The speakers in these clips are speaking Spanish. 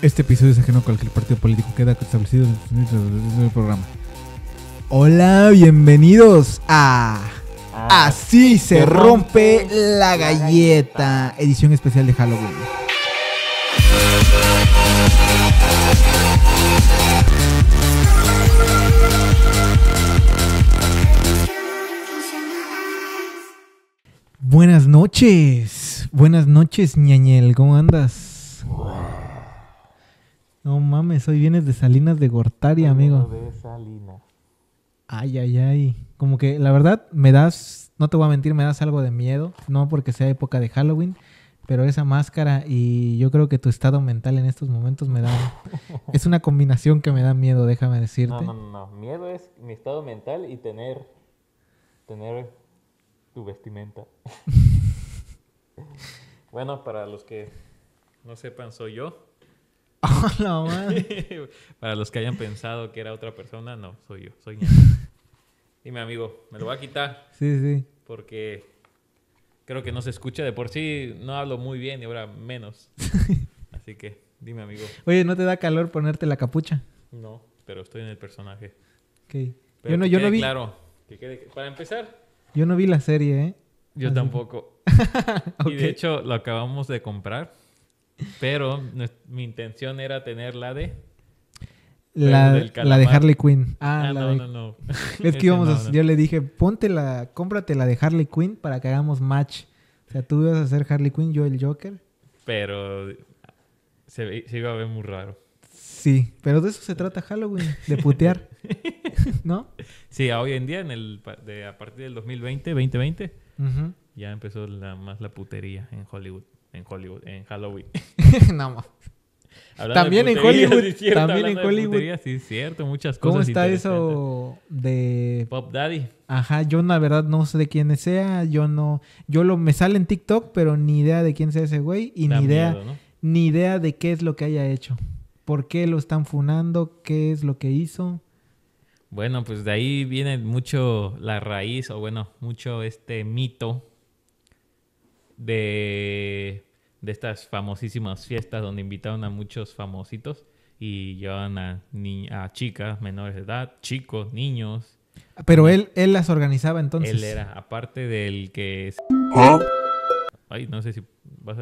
Este episodio es ajeno a cualquier partido político. Queda establecido en el este programa. Hola, bienvenidos a ah, Así se rompe, la, galleta, edición especial de Halloween. Buenas noches, buenas noches, ñañel, ¿cómo andas? No mames, hoy vienes de Salinas de Gortari, amigo. De Salinas. Ay, ay, ay. Como que la verdad me das, no te voy a mentir, me das algo de miedo. No porque sea época de Halloween, pero esa máscara y yo creo que tu estado mental en estos momentos me da. es una combinación que me da miedo, déjame decirte. No, no, no. Miedo es mi estado mental y tener. tener tu vestimenta. bueno, para los que no sepan, soy yo. Para los que hayan pensado que era otra persona, no, soy yo, soy ñaño. Dime, amigo, me lo voy a quitar. Sí, sí. Porque creo que no se escucha. De por sí no hablo muy bien y ahora menos. Así que, dime, amigo. Oye, ¿no te da calor ponerte la capucha? No, pero estoy en el personaje. Ok. yo no, yo no vi. Claro, Para empezar. Yo no vi la serie, ¿eh? Yo tampoco. Y de hecho, lo acabamos de comprar. Pero mi intención era tener la de. La, de Harley Quinn. Ah, ah no, no, no. es que íbamos a... Yo le dije, ponte la, cómprate la de Harley Quinn para que hagamos match. O sea, tú ibas a ser Harley Quinn, yo el Joker. Pero se, iba a ver muy raro. Sí, pero de eso se trata Halloween, de putear. ¿No? Sí, hoy en día, en el, a partir del 2020, 2020, ya empezó más la putería en Hollywood en Hollywood, en Halloween. Nada más. también en Hollywood. también en Hollywood. sí sí, cierto, muchas cosas. ¿Cómo está eso de Pop Daddy? Ajá, yo la verdad no sé de quién sea, yo no, yo lo me sale en TikTok, pero ni idea de quién sea ese güey y ni idea, ni idea de qué es lo que haya hecho, por qué lo están funando, qué es lo que hizo. Bueno, pues de ahí viene mucho la raíz o bueno, mucho este mito de, estas famosísimas fiestas donde invitaron a muchos famositos y llevaban a, a chicas menores de edad, chicos, niños. Pero él, él las organizaba entonces. Él era, aparte del que... ¿Ah? no sé si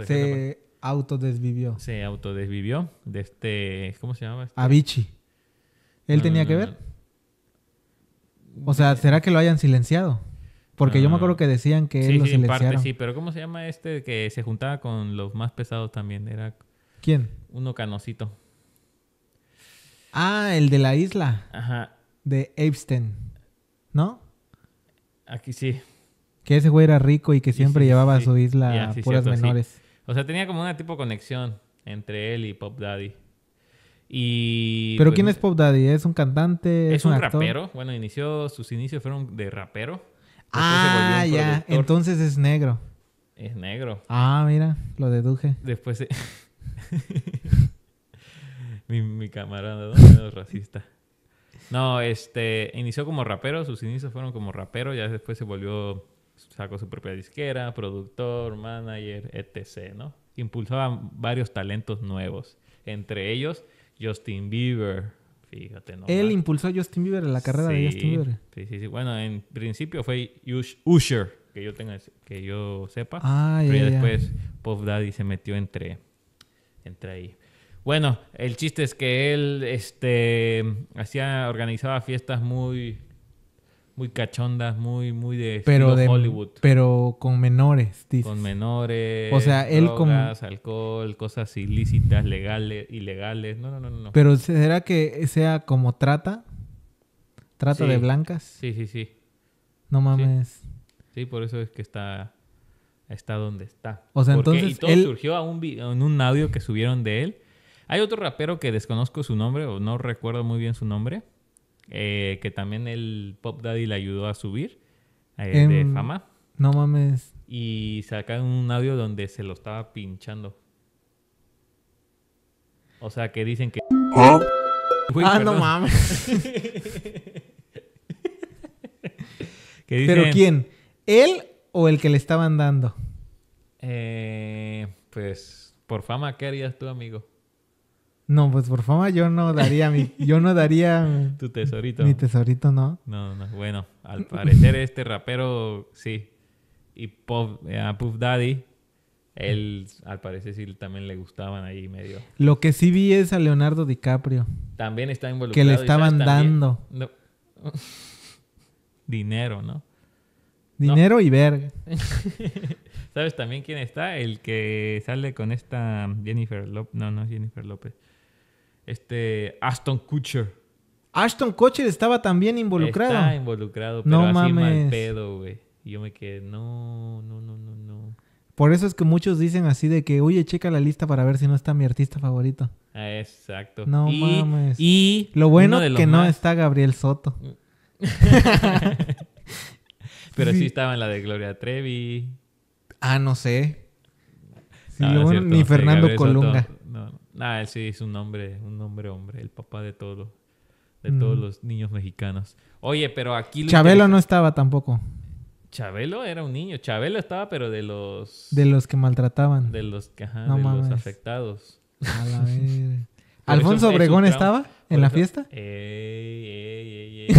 Se autodesvivió. Se autodesvivió de este... ¿Cómo se llamaba? Este? Avicii. ¿Él tenía que ver? O sea, ¿será que lo hayan silenciado? Porque yo me ah. acuerdo que decían que él lo silenciaron. sí, pero ¿cómo se llama este que se juntaba con los más pesados también? Era... ¿Quién? Uno canocito. Ah, el de la isla. Ajá. De Epstein. ¿No? Aquí sí. Que ese güey era rico y que siempre llevaba a su isla puras menores. O sea, tenía como una tipo conexión entre él y Pop Daddy. Y, ¿Pero pues, quién es Pop Daddy? ¿Es un cantante? Es, un, rapero. Bueno, inició, sus inicios fueron de rapero. Ah, ya. Entonces es negro. Es negro. Ah, mira, lo deduje. Después mi, camarada, ¿no? racista. No, este, inició como rapero, sus inicios fueron como rapero, ya después se volvió, sacó su propia disquera, productor, manager, etc., ¿no? Impulsaba varios talentos nuevos, entre ellos Justin Bieber, él impulsó a Justin Bieber en la carrera de Justin Bieber. Sí, sí, sí. Bueno, en principio fue Usher, que yo tenga, que yo sepa. Ah, pero después Pop Daddy se metió entre, entre ahí. Bueno, el chiste es que él este, hacía, organizaba fiestas muy muy cachondas, muy, muy de, Hollywood. Pero con menores, dices. Con menores. O sea, él como alcohol, cosas ilícitas, legales, ilegales. No, no, no, no. Pero ¿será que sea como trata? ¿Trata de blancas? Sí, sí, sí. No mames. Sí. por eso es que está, está donde está. O sea, entonces. surgió a un, en un audio que subieron de él. Hay otro rapero que desconozco su nombre o no recuerdo muy bien su nombre eh, que también el Pop Daddy le ayudó a subir eh, de em, fama. No mames. Y sacaron un audio donde se lo estaba pinchando. O sea, que dicen que... ¿Oh? ah, no mames. ¿Pero quién? ¿Él o el que le estaban dando? Eh, pues por fama, ¿qué harías tú, amigo? No, pues por favor, yo no daría mi, yo no daría tu tesorito. Mi tesorito no. No, no. Bueno, al parecer este rapero sí. Y Puff, eh, Puff Daddy, él al parecer sí también le gustaban ahí medio. Lo que sí vi es a Leonardo DiCaprio. También está involucrado. Que le estaban dando. Dinero, ¿no? Dinero y verga. ¿Sabes también quién está? El que sale con esta Jennifer López. No, no Jennifer López este, Aston Kutcher. Ashton Kutcher estaba también involucrado. Estaba involucrado, pero no así mames. mal pedo, güey. Y Yo me quedé, no, no, no, no, no. Por eso es que muchos dicen así de que, oye, checa la lista para ver si no está mi artista favorito. Exacto. No mames. Y lo bueno es que no está Gabriel Soto. Pero sí. estaba en la de Gloria Trevi. Ah, no sé. ni Fernando Colunga. Ah, él sí es un hombre, un hombre hombre, el papá de todo. de mm. todos los niños mexicanos. Oye, pero aquí Chabelo no estaba tampoco. Chabelo era un niño, Chabelo estaba pero de los de los que maltrataban, de los que ajá, de los afectados. A la ¿Alfonso Obregón estaba en la fiesta? Ey, ey, ey,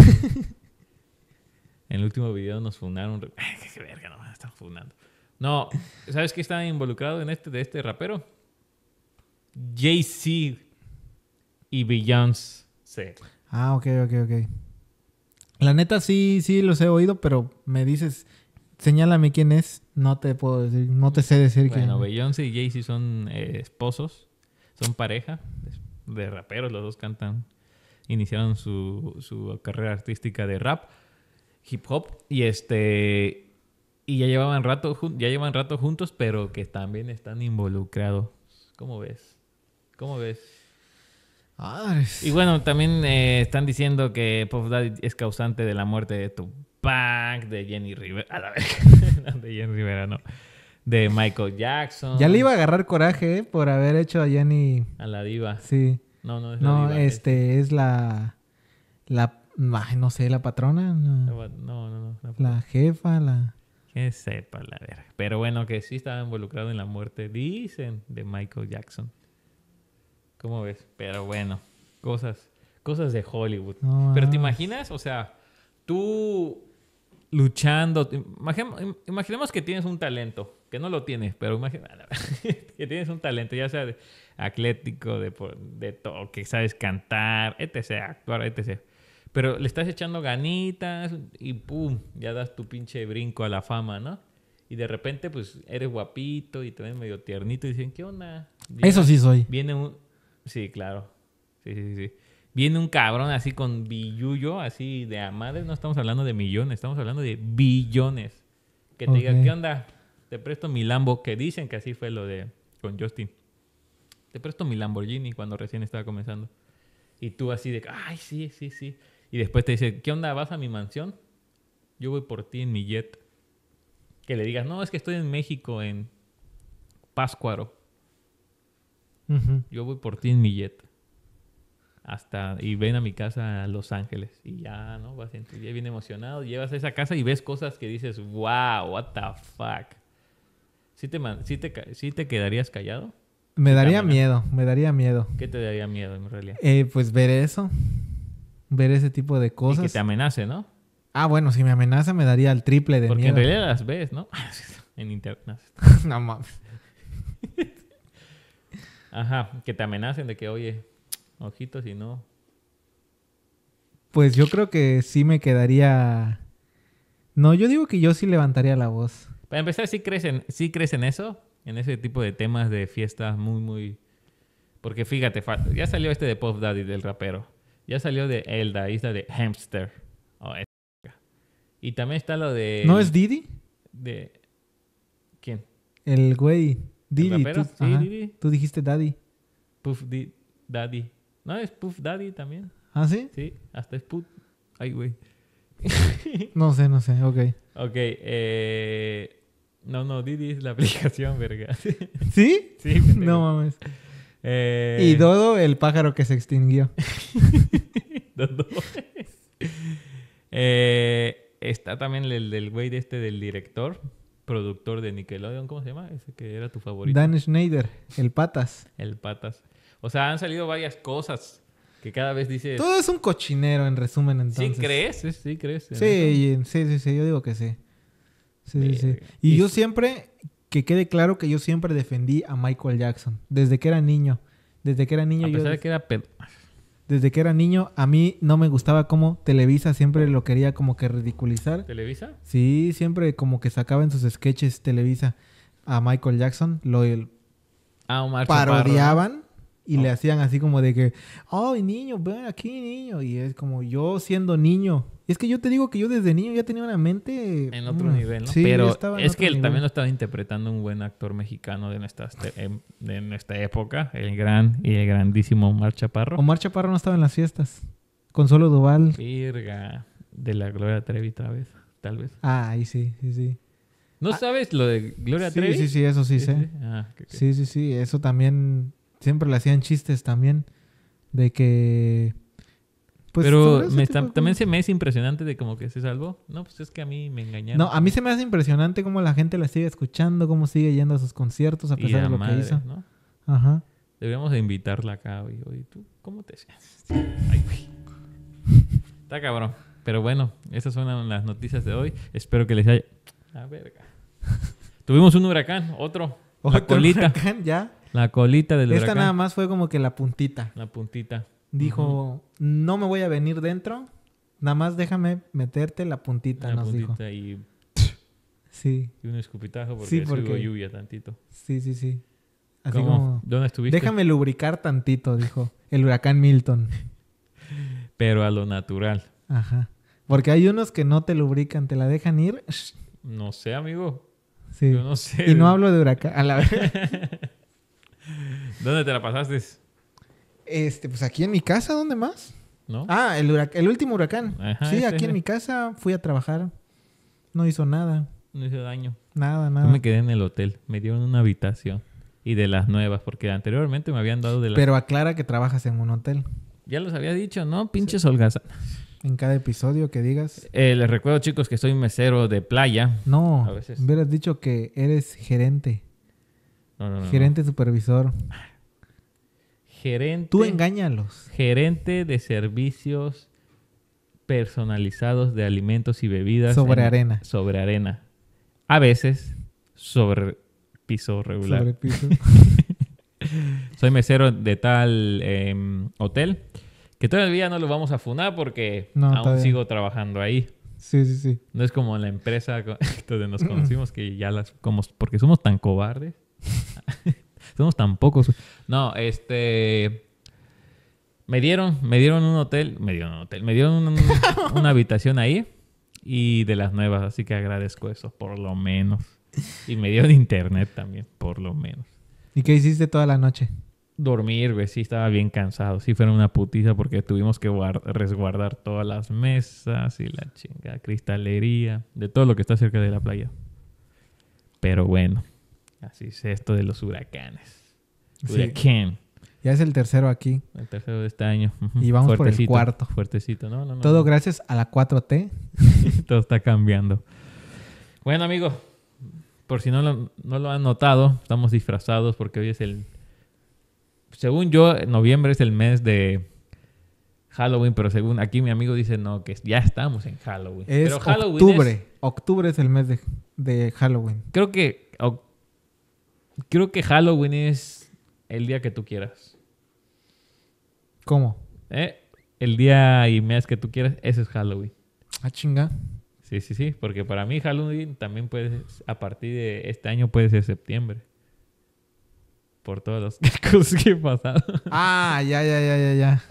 en el último video nos fundaron. Qué verga, están funando. No, ¿sabes qué está involucrado en este de este rapero? Jay-Z y Beyoncé. Ah, ok, ok, ok. La neta sí, sí los he oído, pero me dices, señálame quién es, no te puedo decir, no te sé decir quién. Bueno, Beyoncé y Jay-Z son eh, esposos, son pareja de raperos, los dos cantan, iniciaron su, carrera artística de rap, hip hop, y este... Y ya llevaban rato, ya llevan rato juntos, pero que también están involucrados. ¿Cómo ves? ¿Cómo ves? Y bueno, también eh, están diciendo que Puff Daddy es causante de la muerte de Tupac, de Jenny Rivera. A la verga. de Jenny Rivera, no. De Michael Jackson. Ya le iba a agarrar coraje eh, por haber hecho a Jenny. A la diva. Sí. No, no es la diva. No, este es, la. La. no sé, la patrona. No, ah, no, no. la, jefa, la. Que sepa la verga. Pero bueno, que sí estaba involucrado en la muerte, dicen, de Michael Jackson. ¿Cómo ves? Pero bueno, cosas, cosas de Hollywood. Pero te imaginas, o sea, tú luchando. imaginemos que tienes un talento, que no lo tienes, pero imagina que tienes un talento, ya sea atlético, de, de todo, que sabes cantar, etc., actuar, etc. Pero le estás echando ganitas y ¡pum! Ya das tu pinche brinco a la fama, ¿no? Y de repente, pues, eres guapito y te también medio tiernito y dicen, ¿qué onda? Eso sí soy. Viene un, Sí, claro. Sí, sí, sí. Viene un cabrón así con billuyo, así de a madre. No estamos hablando de millones, estamos hablando de billones. Que te digan, diga, ¿qué onda? Te presto mi Lambo. Que dicen que así fue lo de con Justin. Te presto mi Lamborghini cuando recién estaba comenzando. Y tú así de, ay, sí, sí, sí. Y después te dice, ¿qué onda? ¿Vas a mi mansión? Yo voy por ti en mi jet. Que le digas, no, es que estoy en México, en Páscuaro. Yo voy por ti en mi jet. Hasta, y ven a mi casa a Los Ángeles. Y ya, ¿no? Vas en bien emocionado. Llevas a esa casa y ves cosas que dices, wow, what the fuck. ¿Sí te, te, quedarías callado? Me daría miedo, me daría miedo. ¿Qué te daría miedo en realidad? Eh, pues ver eso, ver ese tipo de cosas. Y que te amenace, ¿no? Ah, bueno, si me amenaza me daría el triple de miedo. Porque en realidad las ves, ¿no? en internet. no mames. Ajá, que te amenacen de que, oye, ojitos y no. Pues yo creo que sí me quedaría. No, yo digo que yo sí levantaría la voz. Para empezar, sí crees en, sí eso, en ese tipo de temas de fiestas muy, muy. Porque fíjate, ya salió este de Pop Daddy del rapero. Ya salió de Elda, isla de Hamster. Oh, y también está lo de. ¿No es Didi? De. ¿Quién? El güey. ¿Didi? Tú, sí, Didi. Tú dijiste Daddy. Puff di, Daddy. No, es Puff Daddy también. ¿Ah, sí? Sí, hasta es Puff. Ay, güey. no sé, no sé, ok. Ok, eh, No, no, Didi es la aplicación, verga. ¿Sí? Sí. No mames. Eh, y Dodo, el pájaro que se extinguió. Dodo. Eh, está también el del güey de este del director productor de Nickelodeon, ¿cómo se llama? Ese que era tu favorito. Dan Schneider, el patas. el patas. O sea, han salido varias cosas que cada vez dice... Todo es un cochinero, en resumen, entonces. ¿Sí crees? Sí, sí crees. sí, sí, sí, yo digo que sí. Sí, sí, sí. Y, yo siempre, que quede claro que yo siempre defendí a Michael Jackson, desde que era niño. Desde que era niño. A pesar yo... de que era desde que era niño, a mí no me gustaba como Televisa siempre lo quería como que ridiculizar. ¿Televisa? Sí, siempre como que sacaban en sus sketches Televisa a Michael Jackson, lo ah, parodiaban y le oh. hacían así como de que, ay niño, ven aquí niño. Y es como yo siendo niño es que yo te digo que yo desde niño ya tenía una mente... En otro mm, nivel, ¿no? Sí, Pero estaba es que él también lo estaba interpretando un buen actor mexicano este, em, de, nuestra época, el gran y el grandísimo Omar Chaparro. Omar Chaparro no estaba en las fiestas. con Solo Duval. Virga. De la Gloria Trevi tal vez. Tal vez. Ah, ahí sí, sí, sí. ¿No ah, sabes lo de Gloria Trevi? Sí, sí, sí, eso sí, sí sé. Sí. Ah, sí, sí, sí. Eso también... Siempre le hacían chistes también de que pues, Pero también se me es impresionante de como que se salvó. No, pues es que a mí me engañaron. No, a mí se me hace impresionante cómo la gente la sigue escuchando, cómo sigue yendo a sus conciertos a pesar de lo que hizo. ¿no? Ajá. Deberíamos invitarla acá, hoy. Oye, ¿tú cómo te sientes? Ay, güey. Está cabrón. Pero bueno, esas son las noticias de hoy. Espero que les haya... La verga. Tuvimos un huracán, otro. la colita. ya. La colita del huracán. Esta nada más fue como que la puntita. La puntita. Dijo, no me voy a venir dentro, nada más déjame meterte la puntita, la nos puntita dijo. Y... Sí. Y un escupitazo porque, sí, lluvia tantito. Sí, sí, sí. Así como... ¿Dónde estuviste? Déjame lubricar tantito, dijo el huracán Milton. Pero a lo natural. Ajá. Porque hay unos que no te lubrican, te la dejan ir. No sé, amigo. Sí. Yo no sé. Y no hablo de huracán. A la vez. ¿Dónde te la pasaste? Este, pues aquí en mi casa, ¿dónde más? ¿No? Ah, el, último huracán. sí, este. aquí en mi casa fui a trabajar. No hizo nada. No hizo daño. Nada, nada. Yo me quedé en el hotel. Me dieron una habitación. Y de las nuevas, porque anteriormente me habían dado de las... Pero aclara que trabajas en un hotel. Ya los había dicho, ¿no? Pinches sí. En cada episodio que digas. Eh, les recuerdo, chicos, que soy mesero de playa. No, a veces. hubieras dicho que eres gerente. Gerente supervisor. Ah, gerente. Tú engáñalos. Gerente de servicios personalizados de alimentos y bebidas. Sobre arena. Sobre arena. A veces sobre piso regular. Sobre piso. Soy mesero de tal em, hotel que todavía no lo vamos a funar porque aún sigo trabajando ahí. Sí, sí, sí. No es como la empresa donde nos conocimos que ya las como porque somos tan cobardes. Somos No, este. Me dieron, me dieron un hotel, me dieron un hotel, me dieron una habitación ahí y de las nuevas, así que agradezco eso, por lo menos. Y me dieron internet también, por lo menos. ¿Y qué hiciste toda la noche? dormir, güey. Sí, estaba bien cansado. Sí, fueron una putiza porque tuvimos que resguardar todas las mesas y la chinga cristalería, de todo lo que está cerca de la playa. Pero bueno, Así es esto de los huracanes. Ya es el tercero aquí. El tercero de este año. Y vamos por el cuarto. Fuertecito, no, Todo gracias a la 4T. Todo está cambiando. Bueno, amigo, por si no lo, no lo han notado, estamos disfrazados porque hoy es el. Según yo, noviembre es el mes de Halloween, pero según aquí mi amigo dice, no, que ya estamos en Halloween. Es octubre. Octubre es el mes de, de Halloween. Creo que creo que Halloween es el día que tú quieras. ¿Cómo? Eh, el día y mes que tú quieras, ese es Halloween. Ah, chinga. Sí, sí, sí, porque para mí Halloween también puede, ser... a partir de este año puede ser septiembre. Por todos los que he pasado. Ah, ya, ya, ya, ya, ya.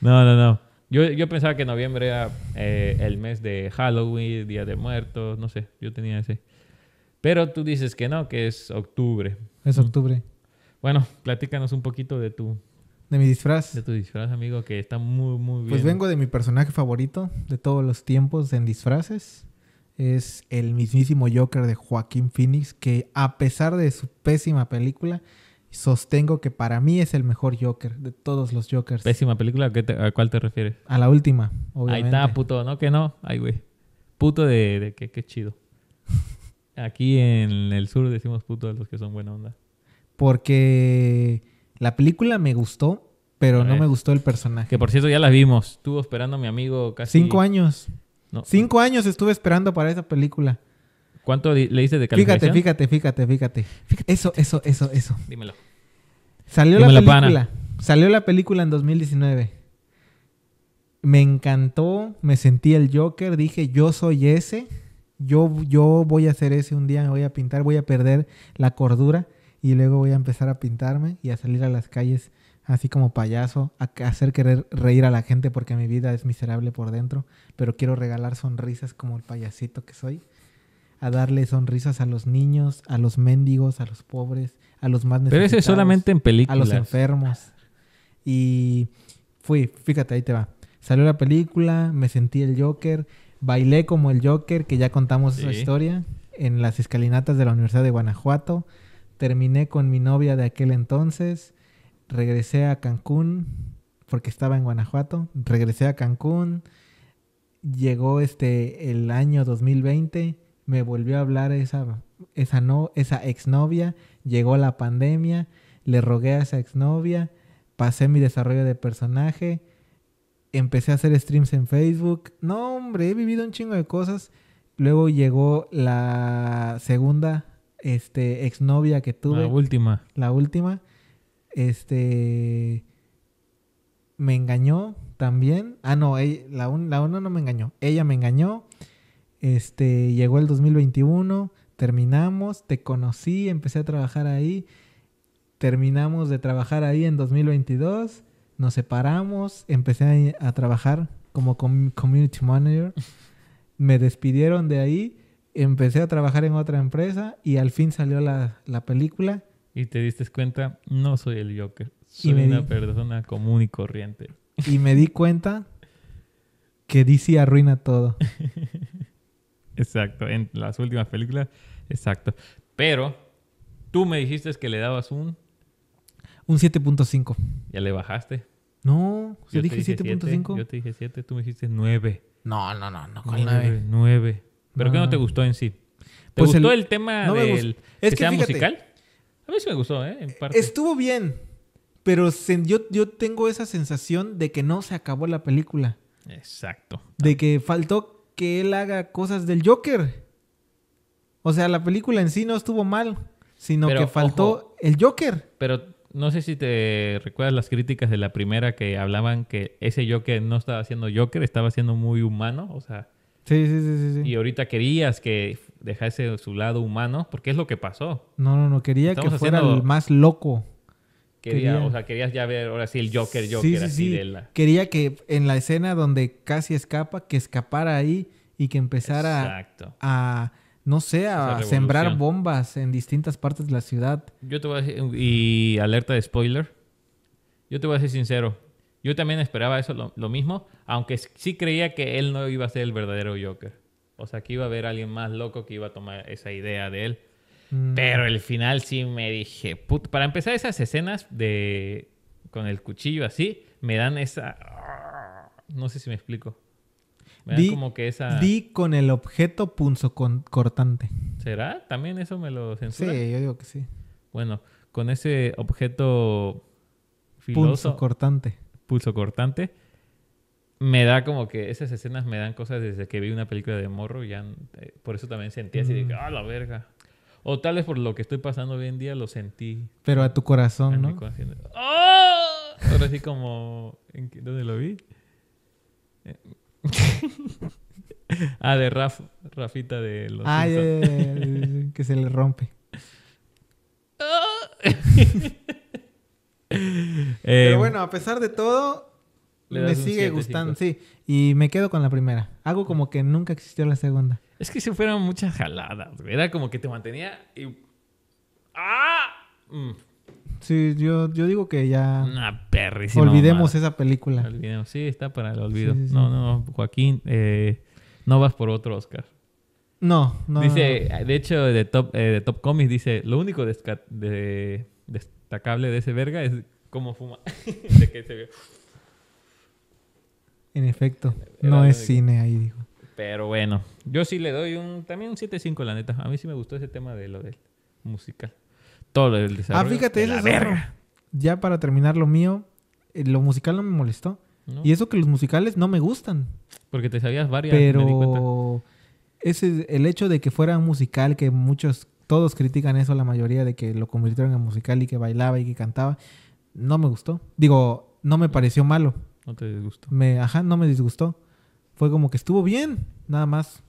no, no, no. Yo, pensaba que noviembre era eh, el mes de Halloween, Día de Muertos, no sé, yo tenía ese. Pero tú dices que no, que es octubre. Es octubre. Bueno, platícanos un poquito de tu... De mi disfraz. De tu disfraz, amigo, que está muy, muy pues bien. Pues vengo de mi personaje favorito de todos los tiempos en disfraces. Es el mismísimo Joker de Joaquín Phoenix, que a pesar de su pésima película, sostengo que para mí es el mejor Joker de todos los Jokers. ¿Pésima película? ¿A, cuál te refieres? A la última, obviamente. Ahí está, puto, ¿no? Que no. Ay, güey. Puto de, de qué chido. Aquí en el sur decimos puto a los que son buena onda. Porque la película me gustó, pero no me gustó el personaje. Que por cierto ya la vimos. Estuvo esperando mi amigo casi. Cinco años. Cinco años estuve esperando para esa película. ¿Cuánto le hice de calificación? Fíjate, fíjate, fíjate, fíjate. Eso, eso, eso, eso. Dímelo. Salió la película. Salió la película en 2019. Me encantó, me sentí el Joker, dije yo soy ese. Yo, voy a hacer ese un día, me voy a pintar, voy a perder la cordura y luego voy a empezar a pintarme y a salir a las calles así como payaso, a hacer querer reír a la gente porque mi vida es miserable por dentro, pero quiero regalar sonrisas como el payasito que soy, a darle sonrisas a los niños, a los mendigos, a los pobres, a los más necesitados. Pero eso es solamente en películas. A los enfermos. Y fui, fíjate, ahí te va. Salió la película, me sentí el Joker, Bailé como el Joker, que ya contamos esa historia, en las escalinatas de la Universidad de Guanajuato. Terminé con mi novia de aquel entonces. Regresé a Cancún, porque estaba en Guanajuato. Regresé a Cancún. Llegó este el año 2020. Me volvió a hablar esa, esa, no, esa exnovia. Llegó la pandemia. Le rogué a esa exnovia. Pasé mi desarrollo de personaje empecé a hacer streams en Facebook. No, hombre, he vivido un chingo de cosas. Luego llegó la segunda este, exnovia que tuve. La última. La última. Este. Me engañó también. Ah, no, la, una no me engañó. Ella me engañó. Este, llegó el 2021. Terminamos. Te conocí. Empecé a trabajar ahí. Terminamos de trabajar ahí en 2022 nos separamos, empecé a, trabajar como community manager, me despidieron de ahí, empecé a trabajar en otra empresa y al fin salió la, película. Y te diste cuenta, no soy el Joker, soy una persona común y corriente. Y me di cuenta que DC arruina todo. Exacto, en las últimas películas, exacto. Pero tú me dijiste que le dabas un un 7.5. Ya le bajaste. No, yo, dije 7.5. Yo te dije 7, tú me dijiste 9. No, no, no, no, con 9. 9. ¿Pero qué no te ah. gustó en sí? ¿Te pues gustó el, tema no del es que, sea musical? A mí sí me gustó, ¿eh? En parte. Estuvo bien, pero yo, yo tengo esa sensación de que no se acabó la película. Exacto. De que faltó que él haga cosas del Joker. O sea, la película en sí no estuvo mal, sino que faltó el Joker. Pero no sé si te recuerdas las críticas de la primera que hablaban que ese Joker no estaba siendo Joker, estaba siendo muy humano, o sea... Sí, sí, sí, sí, Y ahorita querías que dejase su lado humano, porque es lo que pasó. No, no, no, quería que fuera el más loco. Quería, o sea, querías ya ver ahora sí el Joker, Joker, así de la... Quería que en la escena donde casi escapa, que escapara ahí y que empezara Exacto. a no sé, a sembrar bombas en distintas partes de la ciudad. Yo te voy a decir, y alerta de spoiler, yo te voy a ser sincero, yo también esperaba eso lo, mismo, aunque sí creía que él no iba a ser el verdadero Joker. O sea, que iba a haber alguien más loco que iba a tomar esa idea de él. Mm. Pero el final sí me dije, put... para empezar esas escenas de con el cuchillo así, me dan esa... No sé si me explico como que esa... Di con el objeto punzo cortante. ¿Será? ¿También eso me lo censura? Sí, yo digo que sí. Bueno, con ese objeto filoso... cortante. Pulso cortante. Me da como que esas escenas me dan cosas desde que vi una película de morro. Ya, eh, por eso también sentí así de mm. ¡ah, la verga! O tal vez por lo que estoy pasando hoy en día lo sentí. Pero a tu corazón, ¿no? ¡Oh! como... ¿Dónde lo vi? Eh, ah, de Rafa. Rafita de los. Ah, que se le rompe. Eh, Pero bueno, a pesar de todo, me sigue gustando, sí. Y me quedo con la primera. Hago como que nunca existió la segunda. Es que se fueron muchas jaladas. Era como que te mantenía y. ¡Ah! Mm. Sí, yo, digo que ya. Olvidemos esa película. Olvidemos. Sí, está para el olvido. no, no, Joaquín, eh, no vas por otro Oscar. No, no. Dice, de hecho, de Top, eh, de top Comics dice: Lo único destacable de ese verga es cómo fuma. En efecto, no es cine ahí, dijo. Pero bueno, yo sí le doy un también un 7.5 la neta. A mí sí me gustó ese tema de lo del musical todo el ah, desarrollo. Ah, fíjate, de la Ya para terminar lo mío, eh, lo musical no me molestó. Y eso que los musicales no me gustan. Porque te sabías varias. Pero ese, el hecho de que fuera un musical, que muchos, todos critican eso, la mayoría de que lo convirtieron en musical y que bailaba y que cantaba, no me gustó. Digo, no me pareció malo. No te disgustó. Me, ajá, no me disgustó. Fue como que estuvo bien, nada más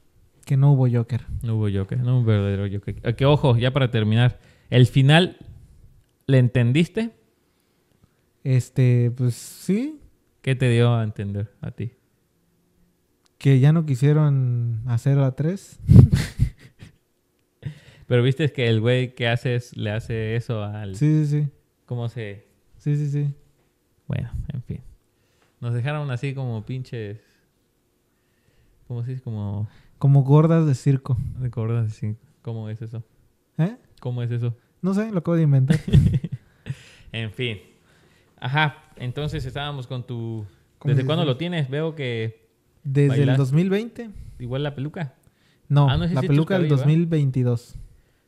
que no hubo Joker. No hubo Joker, no hubo verdadero Joker. Ah, que ojo, ya para terminar, ¿El final le entendiste? Este, pues sí. ¿Qué te dio a entender a ti? Que ya no quisieron hacer la 3. Pero viste que el güey que hace le hace eso al. Sí, sí, sí. ¿Cómo se.? Sí, sí, sí. Bueno, en fin. Nos dejaron así como pinches. ¿Cómo se dice? Como. Como gordas de circo. De gordas de circo. ¿Cómo es eso? ¿Eh? ¿Cómo es eso? No sé, lo acabo de inventar. en fin. Ajá, entonces estábamos con tu... ¿Desde cuándo lo tienes? Veo que... Desde el 2020. Igual la peluca. No, ah, la peluca del 2022.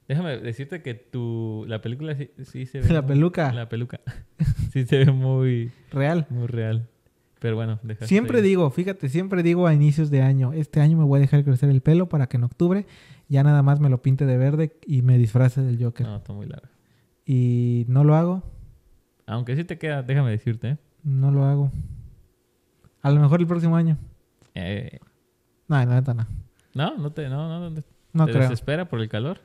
Déjame decirte que tu la película sí, se ve la peluca la peluca sí se ve muy real muy real pero bueno déjame siempre digo fíjate siempre digo a inicios de año este año me voy a dejar crecer el pelo para que en octubre ya nada más me lo pinte de verde y me disfrace del Joker. No, está muy largo. Y no lo hago. Aunque sí te queda, déjame decirte. ¿eh? No lo hago. A lo mejor el próximo año. Eh. No, no. No, te, no, no, no, ¿Te desespera por el calor?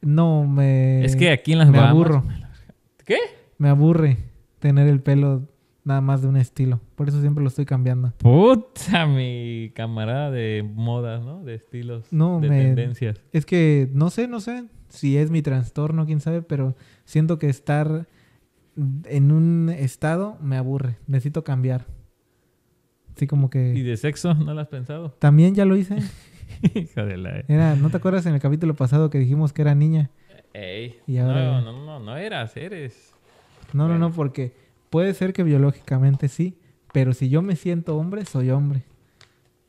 No, me... Es que aquí en las me aburro. ¿Qué? Me aburre tener el pelo nada más de un estilo. Por eso siempre lo estoy cambiando. Puta, mi camarada de modas, ¿no? De estilos, no, de tendencias. Es que no sé, no sé si es mi trastorno, quién sabe, pero siento que estar en un estado me aburre. Necesito cambiar. Así como que... ¿Y de sexo? ¿No lo has pensado? También ya lo hice. Hija de la... Era, ¿no te acuerdas en el capítulo pasado que dijimos que era niña? Ey, y no, no, no, no eras, eres. No, no, no, porque Puede ser que biológicamente sí, pero si yo me siento hombre, soy hombre.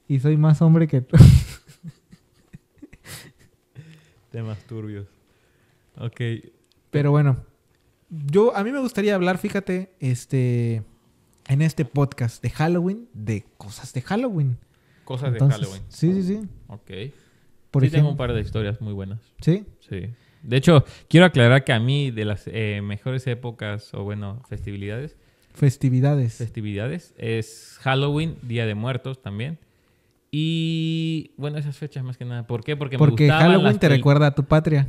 Y soy más hombre que tú. Temas turbios. Ok. Pero bueno, yo a mí me gustaría hablar, fíjate, este en este podcast de Halloween de cosas de Halloween. Cosas de Halloween. Sí, sí, sí. Ok. tengo un par de historias muy buenas. ¿Sí? Sí. De hecho, quiero aclarar que a mí de las eh, mejores épocas, o bueno, festividades. Festividades. Festividades. Es Halloween, Día de Muertos también. Y bueno, esas fechas más que nada. ¿Por qué? Porque, me gustaban Halloween te recuerda a tu patria.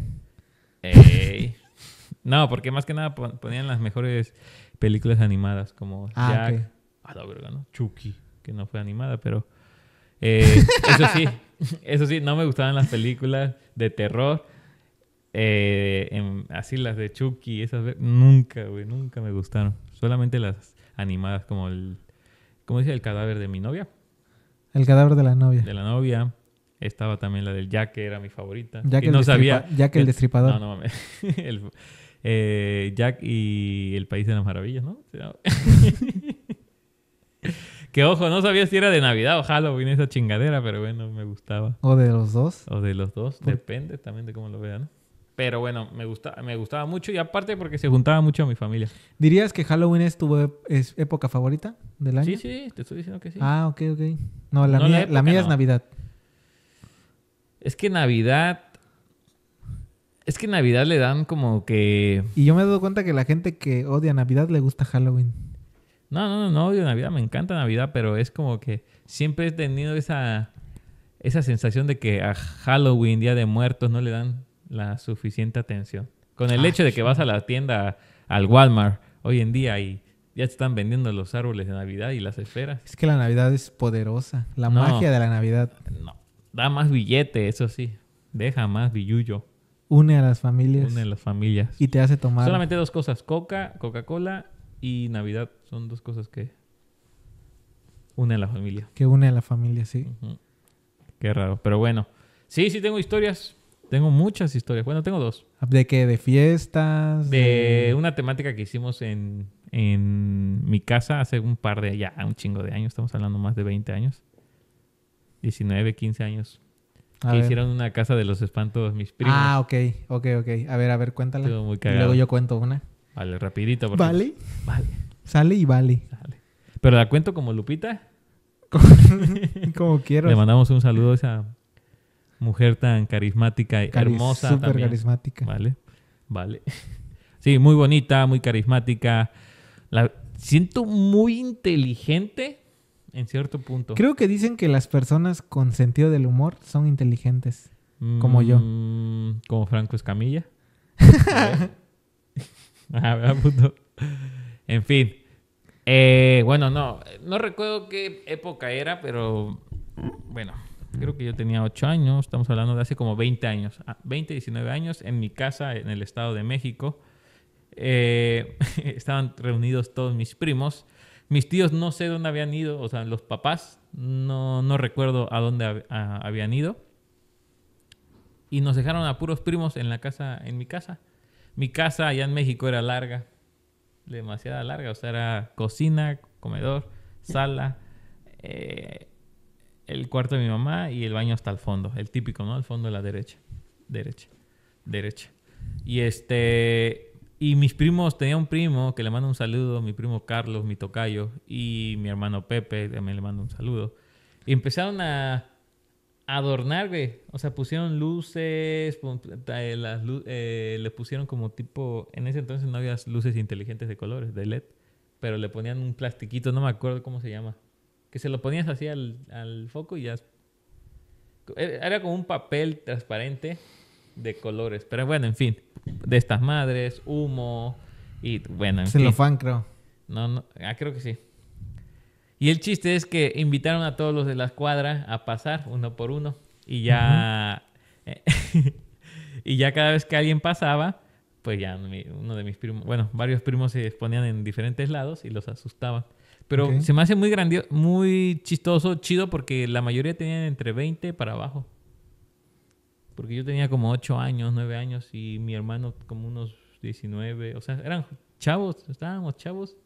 no, porque más que nada ponían las mejores películas animadas como ah, Jack, ah, Chucky, que no fue animada, pero eh, eso sí, eso sí, no me gustaban las películas de terror eh, así las de Chucky, esas nunca, güey, nunca me gustaron. Solamente las animadas, como el. ¿Cómo dice? El cadáver de mi novia. El cadáver de la novia. De la novia. Estaba también la del Jack, que era mi favorita. Jack el no sabía. el, destripador. Eh, Jack y el País de las Maravillas, ¿no? que ojo, no sabía si era de Navidad o Halloween esa chingadera, pero bueno, me gustaba. O de los dos. O de los dos, depende también de cómo lo vean. Pero bueno, me, gusta, me gustaba mucho y aparte porque se juntaba mucho a mi familia. ¿Dirías que Halloween es tu época favorita del año? Sí, sí, te estoy diciendo que sí. Ah, ok, ok. No, la mía, la, mía es Navidad. Es que Navidad. Es que Navidad le dan como que. Y yo me he dado cuenta que la gente que odia Navidad le gusta Halloween. No, no, no, no odio Navidad, me encanta Navidad, pero es como que siempre he tenido esa, esa sensación de que a Halloween, Día de Muertos, no le dan la suficiente atención. Con el ah, hecho de pues que vas a la tienda, al Walmart, hoy en día y ya están vendiendo los árboles de Navidad y las esferas. Es que la Navidad es poderosa. La magia de la Navidad. No. Da más billete, eso sí. Deja más billullo. Une a las familias. Une a las familias. Y te hace tomar. Solamente dos cosas: Coca, Coca-Cola y Navidad. Son dos cosas que. Une a la familia. Que une a la familia, sí. Qué raro. Pero bueno. Sí, sí tengo historias. Tengo muchas historias. Bueno, tengo dos. ¿De qué? ¿De fiestas? De, una temática que hicimos en, mi casa hace un par de, ya, un chingo de años. Estamos hablando más de 20 años. 19, 15 años. que hicieron una casa de los espantos mis primos. Ah, ok, ok, ok. A ver, a ver, cuéntala. muy Y luego yo cuento una. Vale, rapidito. Porque... ¿Vale? Vale. Sale y vale. Pero la cuento como Lupita. como quiero. Le mandamos un saludo a esa mujer tan carismática y hermosa. Súper carismática. Vale, vale. Sí, muy bonita, muy carismática. La siento muy inteligente en cierto punto. Creo que dicen que las personas con sentido del humor son inteligentes, como yo. Mm, como Franco Escamilla. Ah, en fin. Eh, bueno, no, no recuerdo qué época era, pero bueno, creo que yo tenía 8 años, estamos hablando de hace como 20 años, 20, ah, 19 años, en mi casa en el Estado de México. Eh, estaban reunidos todos mis primos. Mis tíos no sé dónde habían ido, o sea, los papás, no, recuerdo a dónde habían ido. Y nos dejaron a puros primos en la casa, en mi casa. Mi casa allá en México era larga, demasiada larga, o sea, era cocina, comedor, sala. Eh, el cuarto de mi mamá y el baño hasta el fondo, el típico, ¿no? Al fondo de la derecha, derecha, derecha. Y este, y mis primos, tenía un primo que le mando un saludo, mi primo Carlos, mi tocayo, y mi hermano Pepe, también le mando un saludo. Y empezaron a adornar, güey. O sea, pusieron luces, eh, las, eh, le pusieron como tipo, en ese entonces no había luces inteligentes de colores, de LED, pero le ponían un plastiquito, no me acuerdo cómo se llama que se lo ponías así al, al foco y ya... Era como un papel transparente de colores. Pero bueno, en fin. De estas madres, humo y bueno. En lo fan creo. No, no, ah, creo que sí. Y el chiste es que invitaron a todos los de la escuadra a pasar uno por uno. Y ya. Eh, y ya cada vez que alguien pasaba, pues ya uno de mis primos, bueno, varios primos se ponían en diferentes lados y los asustaban. Pero se me hace muy grandioso, muy chistoso, chido, porque la mayoría tenían entre 20 para abajo. Porque yo tenía como 8 años, 9 años y mi hermano como unos 19. O sea, eran chavos, estábamos chavos.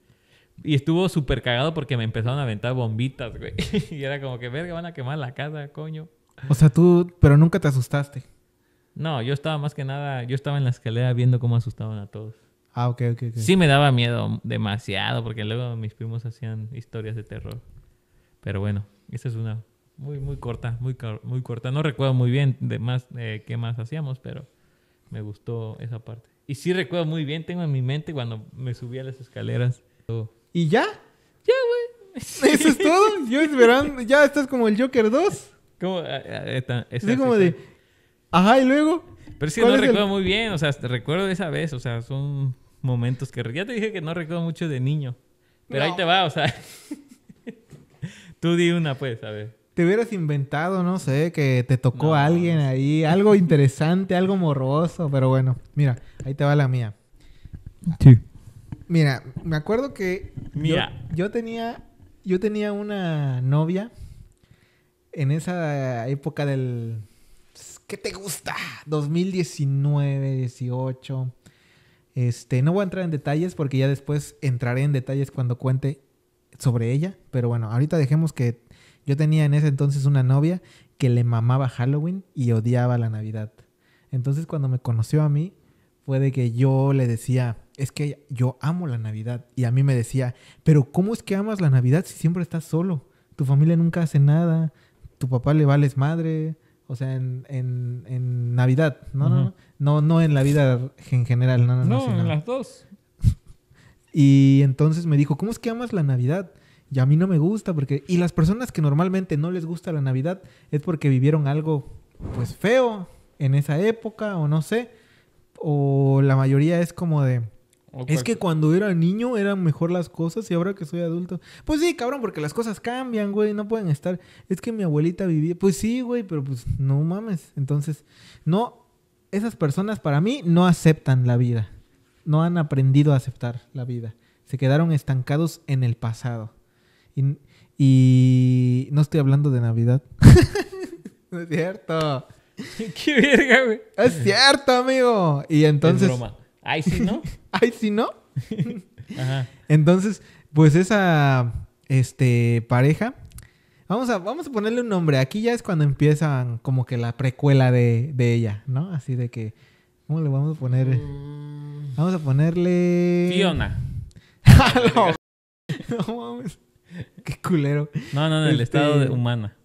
Y estuvo súper cagado porque me empezaron a aventar bombitas, güey. y era como que, verga, van a quemar la casa, coño. O sea, tú, pero nunca te asustaste. No, yo estaba más que nada, yo estaba en la escalera viendo cómo asustaban a todos. Ah, ok, ok, Sí me daba miedo demasiado porque luego mis primos hacían historias de terror. Pero bueno, esa es una muy, muy corta, muy, muy corta. No recuerdo muy bien de más, eh, qué más hacíamos, pero me gustó esa parte. Y sí recuerdo muy bien, tengo en mi mente cuando me subí a las escaleras. ¿Y ya? Ya, güey. ¿Eso es todo? Yo ya estás como el Joker 2. Ah, ah, sí, como de... Ajá, y luego... Pero sí, no recuerdo muy bien, o sea, recuerdo esa vez, o sea, son momentos que... Ya te dije que no recuerdo mucho de niño. Pero ahí te va, o sea... Tú di una, pues, a ver. Te hubieras inventado, no sé, que te tocó alguien ahí, algo interesante, algo morroso, pero bueno, mira, ahí te va la mía. Sí. Mira, me acuerdo que mira. Yo, yo, tenía yo tenía una novia en esa época del ¿qué te gusta? 2019, 18. Este, no voy a entrar en detalles porque ya después entraré en detalles cuando cuente sobre ella. Pero bueno, ahorita dejemos que yo tenía en ese entonces una novia que le mamaba Halloween y odiaba la Navidad. Entonces cuando me conoció a mí, fue de que yo le decía, es que yo amo la Navidad. Y a mí me decía, pero ¿cómo es que amas la Navidad si siempre estás solo? Tu familia nunca hace nada, tu papá le vales madre, o sea, en, Navidad, ¿no? no, no, no en la vida en general, no, no, no. no en las dos. y entonces me dijo, ¿cómo es que amas la Navidad? Y a mí no me gusta porque... Y las personas que normalmente no les gusta la Navidad es porque vivieron algo, pues, feo en esa época o no sé. O la mayoría es como de es que cuando era niño eran mejor las cosas y ahora que soy adulto. Pues sí, cabrón, porque las cosas cambian, güey. No pueden estar. Es que mi abuelita vivía. Pues sí, güey, pero pues no mames. Entonces, no. Esas personas para mí no aceptan la vida. No han aprendido a aceptar la vida. Se quedaron estancados en el pasado. Y, no estoy hablando de Navidad. es cierto. Qué verga, güey. Es cierto, amigo. Y entonces. broma. Ay, sí, ¿no? Ay, sí, ¿no? Entonces, pues esa este, pareja. Vamos a, vamos a ponerle un nombre. Aquí ya es cuando empiezan como que la precuela de, de ella, ¿no? Así de que. ¿Cómo le vamos a poner? Mm. Vamos a ponerle. Fiona. no, no mames. Qué culero. No, no, del este estado de humana.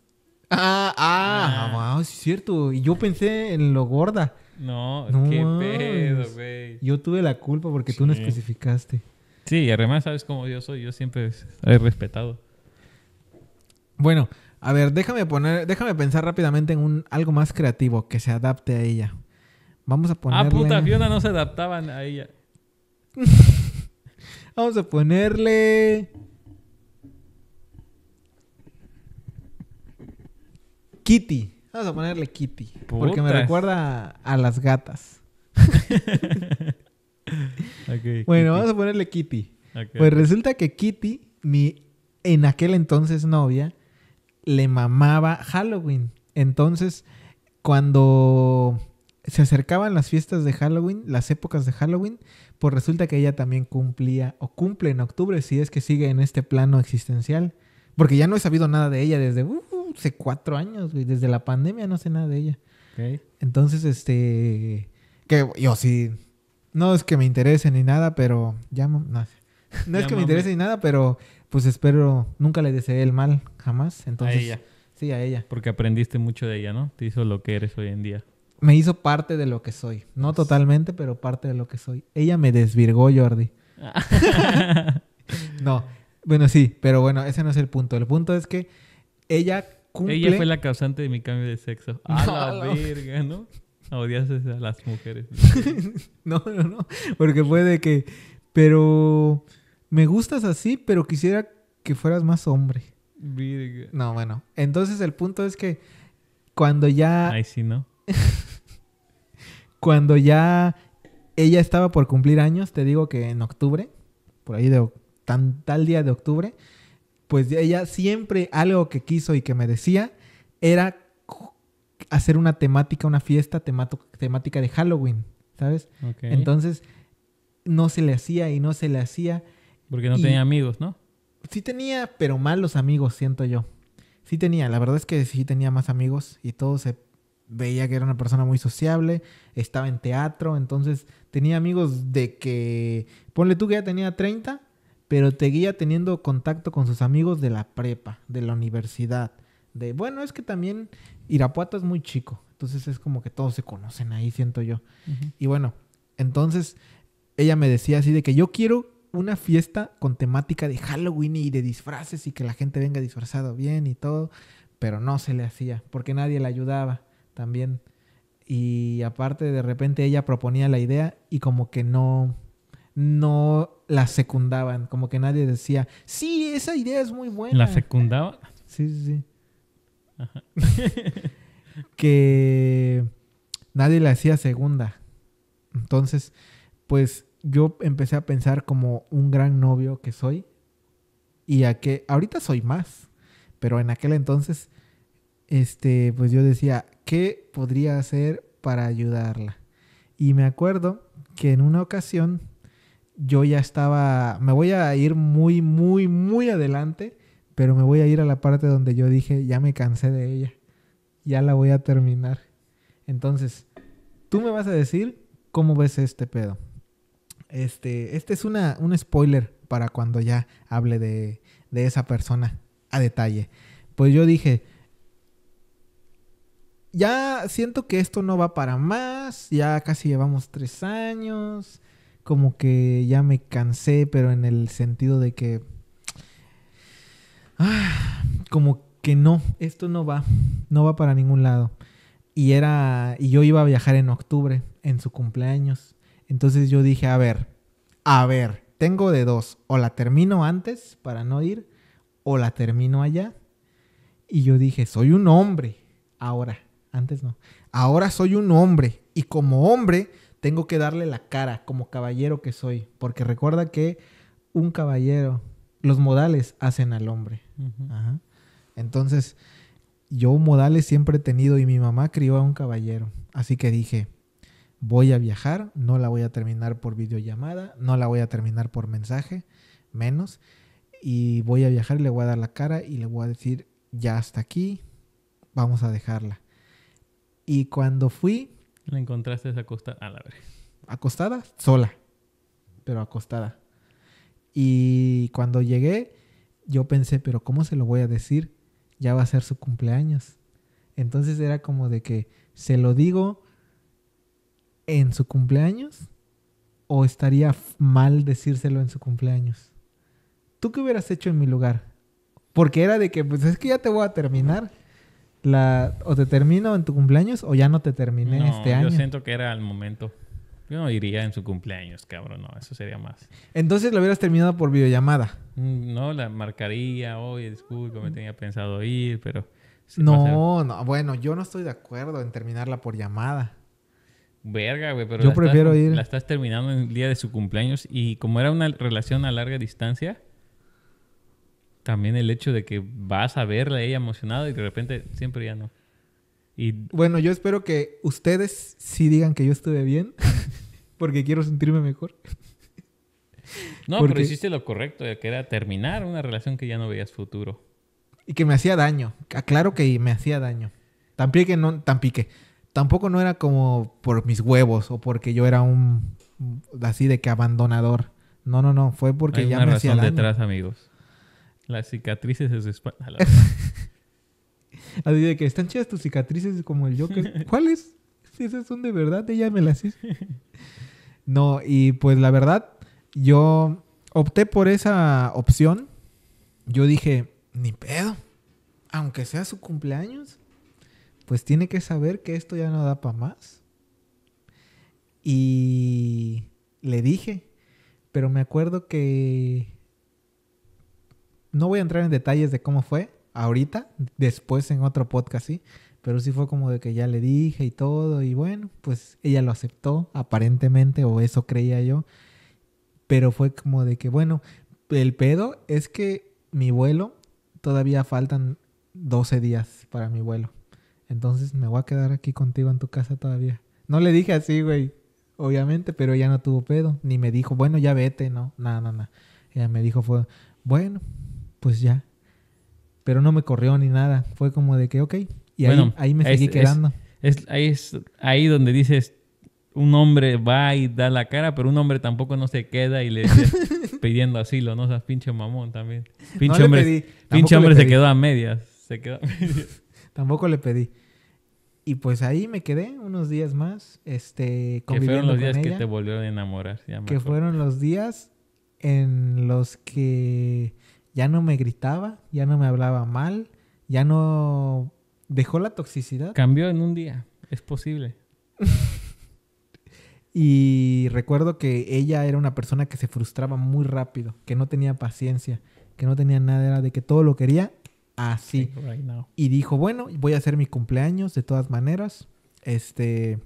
Ah, ah, ah. wow, ah, es cierto. Y yo pensé en lo gorda. No, qué pedo, güey. Yo tuve la culpa porque tú no especificaste. Sí, y además sabes cómo yo soy, yo siempre he respetado. Bueno, a ver, déjame poner, déjame pensar rápidamente en un algo más creativo que se adapte a ella. Vamos a ponerle. Ah, puta, Fiona no se adaptaban a ella. Vamos a ponerle. Kitty. Vamos a ponerle Kitty. Porque me recuerda a, las gatas. bueno, vamos a ponerle Kitty. Pues resulta que Kitty, mi en aquel entonces novia, le mamaba Halloween. Entonces, cuando se acercaban las fiestas de Halloween, las épocas de Halloween, pues resulta que ella también cumplía o cumple en octubre, si es que sigue en este plano existencial. Porque ya no he sabido nada de ella desde... Uh, hace cuatro años, güey. Desde la pandemia no sé nada de ella. Entonces, este. Que yo sí. No es que me interese ni nada, pero. Ya, no, es que me interese ni nada, pero pues espero. Nunca le deseé el mal, jamás. Entonces. A ella. Sí, a ella. Porque aprendiste mucho de ella, ¿no? Te hizo lo que eres hoy en día. Me hizo parte de lo que soy. No pues totalmente, pero parte de lo que soy. Ella me desvirgó, Jordi. Ah. no. Bueno, sí, pero bueno, ese no es el punto. El punto es que ella ella fue la causante de mi cambio de sexo. A la verga, ¿no? Odias a las mujeres. no, no, no. Porque fue de que... Pero... Me gustas así, pero quisiera que fueras más hombre. Virga. No, bueno. Entonces el punto es que cuando ya... Ay, sí, ¿no? cuando ya ella estaba por cumplir años, te digo que en octubre, por ahí de tan, tal día de octubre, pues ella siempre algo que quiso y que me decía era hacer una temática, una fiesta temática de Halloween, ¿sabes? Entonces no se le hacía y no se le hacía. Porque no tenía amigos, ¿no? Sí tenía, pero malos amigos, siento yo. Sí tenía, la verdad es que sí tenía más amigos y todo se veía que era una persona muy sociable, estaba en teatro, entonces tenía amigos de que, ponle tú que ya tenía 30 pero te guía teniendo contacto con sus amigos de la prepa, de la universidad. De, bueno, es que también Irapuato es muy chico, entonces es como que todos se conocen ahí, siento yo. Y bueno, entonces ella me decía así de que yo quiero una fiesta con temática de Halloween y de disfraces y que la gente venga disfrazado bien y todo, pero no se le hacía porque nadie la ayudaba también. Y aparte de repente ella proponía la idea y como que no no la secundaban, como que nadie decía, sí, esa idea es muy buena. ¿La secundaban? Sí, sí, sí. Ajá. que nadie la hacía segunda. Entonces, pues yo empecé a pensar como un gran novio que soy y a que ahorita soy más, pero en aquel entonces, este, pues yo decía, ¿qué podría hacer para ayudarla? Y me acuerdo que en una ocasión yo ya estaba, me voy a ir muy, muy, muy adelante, pero me voy a ir a la parte donde yo dije, ya me cansé de ella, ya la voy a terminar. Entonces, tú me vas a decir cómo ves este pedo. Este, este es una, un spoiler para cuando ya hable de, de esa persona a detalle. Pues yo dije, ya siento que esto no va para más, ya casi llevamos tres años, como que ya me cansé, pero en el sentido de que... Ah, como que no, esto no va, no va para ningún lado. Y era y yo iba a viajar en octubre, en su cumpleaños. Entonces yo dije, a ver, a ver, tengo de dos, o la termino antes para no ir o la termino allá. Y yo dije, soy un hombre ahora, antes no. Ahora soy un hombre y como hombre tengo que darle la cara como caballero que soy, porque recuerda que un caballero, los modales hacen al hombre. Entonces, yo modales siempre he tenido y mi mamá crió a un caballero. Así que dije, voy a viajar, no la voy a terminar por videollamada, no la voy a terminar por mensaje, menos. Y voy a viajar, y le voy a dar la cara y le voy a decir, ya hasta aquí, vamos a dejarla. Y cuando fui, la encontraste acostada a la Acostada, sola, pero acostada. Y cuando llegué, yo pensé, pero ¿cómo se lo voy a decir? Ya va a ser su cumpleaños. Entonces era como de que se lo digo en su cumpleaños o estaría mal decírselo en su cumpleaños. ¿Tú qué hubieras hecho en mi lugar? Porque era de que, pues es que ya te voy a terminar la, o te termino en tu cumpleaños o ya no te terminé este año. Yo siento que era el momento. Yo no iría en su cumpleaños, cabrón, no, eso sería más. Entonces lo hubieras terminado por videollamada. Mm, no, la marcaría, oye, disculpa, me mm. tenía pensado ir, pero. No, no, bueno, yo no estoy de acuerdo en terminarla por llamada. Verga, güey, pero. Yo prefiero estás, ir. La estás terminando el día de su cumpleaños y como era una relación a larga distancia, también el hecho de que vas a verla ella emocionada y de repente siempre ya no. Y... Bueno, yo espero que ustedes sí digan que yo estuve bien, porque quiero sentirme mejor. No, pero hiciste lo correcto, que era terminar una relación que ya no veías futuro. Y que me hacía daño. Aclaro que me hacía daño. Tampique no, pique. Tampoco no era como por mis huevos o porque yo era un así de que abandonador. No, no, no. Fue porque ya me hacía daño. detrás, amigos. Las cicatrices es su espalda. que están chidas tus cicatrices como el Joker. ¿Cuáles? Si esas son de verdad, ella me las hizo. No, y pues la verdad, yo opté por esa opción. Yo dije, ni pedo. Aunque sea su cumpleaños, pues tiene que saber que esto ya no da para más. Y le dije, pero me acuerdo que no voy a entrar en detalles de cómo fue ahorita, después en otro podcast, sí. Pero sí fue como de que ya le dije y todo, y bueno, pues ella lo aceptó, aparentemente, o eso creía yo. Pero fue como de que, bueno, el pedo es que mi vuelo, todavía faltan 12 días para mi vuelo. Entonces me voy a quedar aquí contigo en tu casa todavía. No le dije así, güey, obviamente, pero ella no tuvo pedo. Ni me dijo, bueno, ya vete, no, nada, nada, Ella me dijo, fue, bueno, pues ya. Pero no me corrió ni nada. Fue como de que, ok. Y ahí, me seguí quedando. ahí es ahí donde dices, un hombre va y da la cara, pero un hombre tampoco no se queda y le pidiendo asilo, ¿no? O sea, pinche mamón también. Pinche hombre, pinche hombre se quedó a medias. Se quedó tampoco le pedí. Y pues ahí me quedé unos días más, este, conviviendo con Que fueron los días que te volvieron a enamorar. que fueron los días en los que ya no me gritaba, ya no me hablaba mal, ya no dejó la toxicidad. Cambió en un día, es posible. y recuerdo que ella era una persona que se frustraba muy rápido, que no tenía paciencia, que no tenía nada, era de que todo lo quería así. y dijo, bueno, voy a hacer mi cumpleaños de todas maneras. Este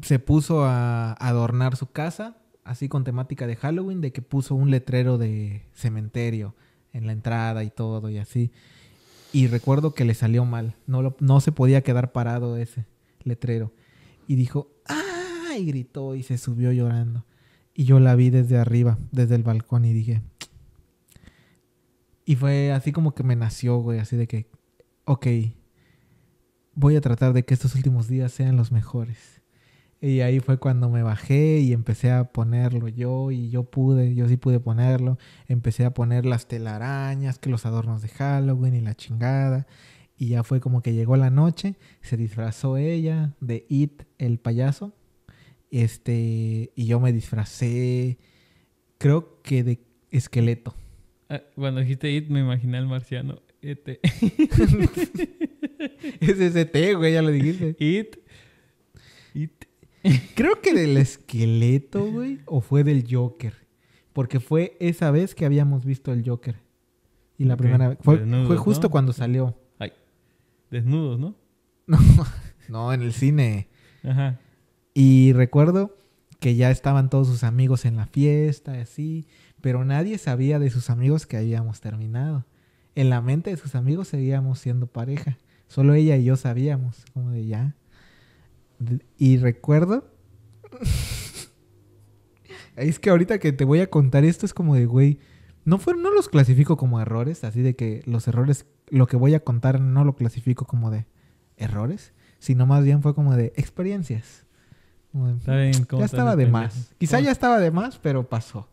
se puso a adornar su casa, así con temática de Halloween, de que puso un letrero de cementerio en la entrada y todo y así. Y recuerdo que le salió mal, no, no se podía quedar parado ese letrero. Y dijo, ¡ah! Y gritó y se subió llorando. Y yo la vi desde arriba, desde el balcón y dije... Y fue así como que me nació, güey, así de que, ok, voy a tratar de que estos últimos días sean los mejores. Y ahí fue cuando me bajé y empecé a ponerlo yo y yo pude, yo sí pude ponerlo. Empecé a poner las telarañas, que los adornos de Halloween y la chingada. Y ya fue como que llegó la noche, se disfrazó ella de It, el payaso. Este, y yo me disfracé, creo que de esqueleto. Ah, cuando dijiste It, me imaginé al marciano. Este. es ese güey, ya lo dijiste. It Creo que del esqueleto, güey, o fue del Joker. Porque fue esa vez que habíamos visto el Joker. Y la primera vez. Fue, justo cuando salió. Ay. Desnudos, ¿no? No, no, en el cine. Ajá. Y recuerdo que ya estaban todos sus amigos en la fiesta, así. Pero nadie sabía de sus amigos que habíamos terminado. En la mente de sus amigos seguíamos siendo pareja. Solo ella y yo sabíamos, como de ya y recuerdo. es que ahorita que te voy a contar esto es como de, güey. No, fueron, no los clasifico como errores, así de que los errores, lo que voy a contar no lo clasifico como de errores, sino más bien fue como de experiencias. ya estaba de más. Quizá ya estaba de más, pero pasó.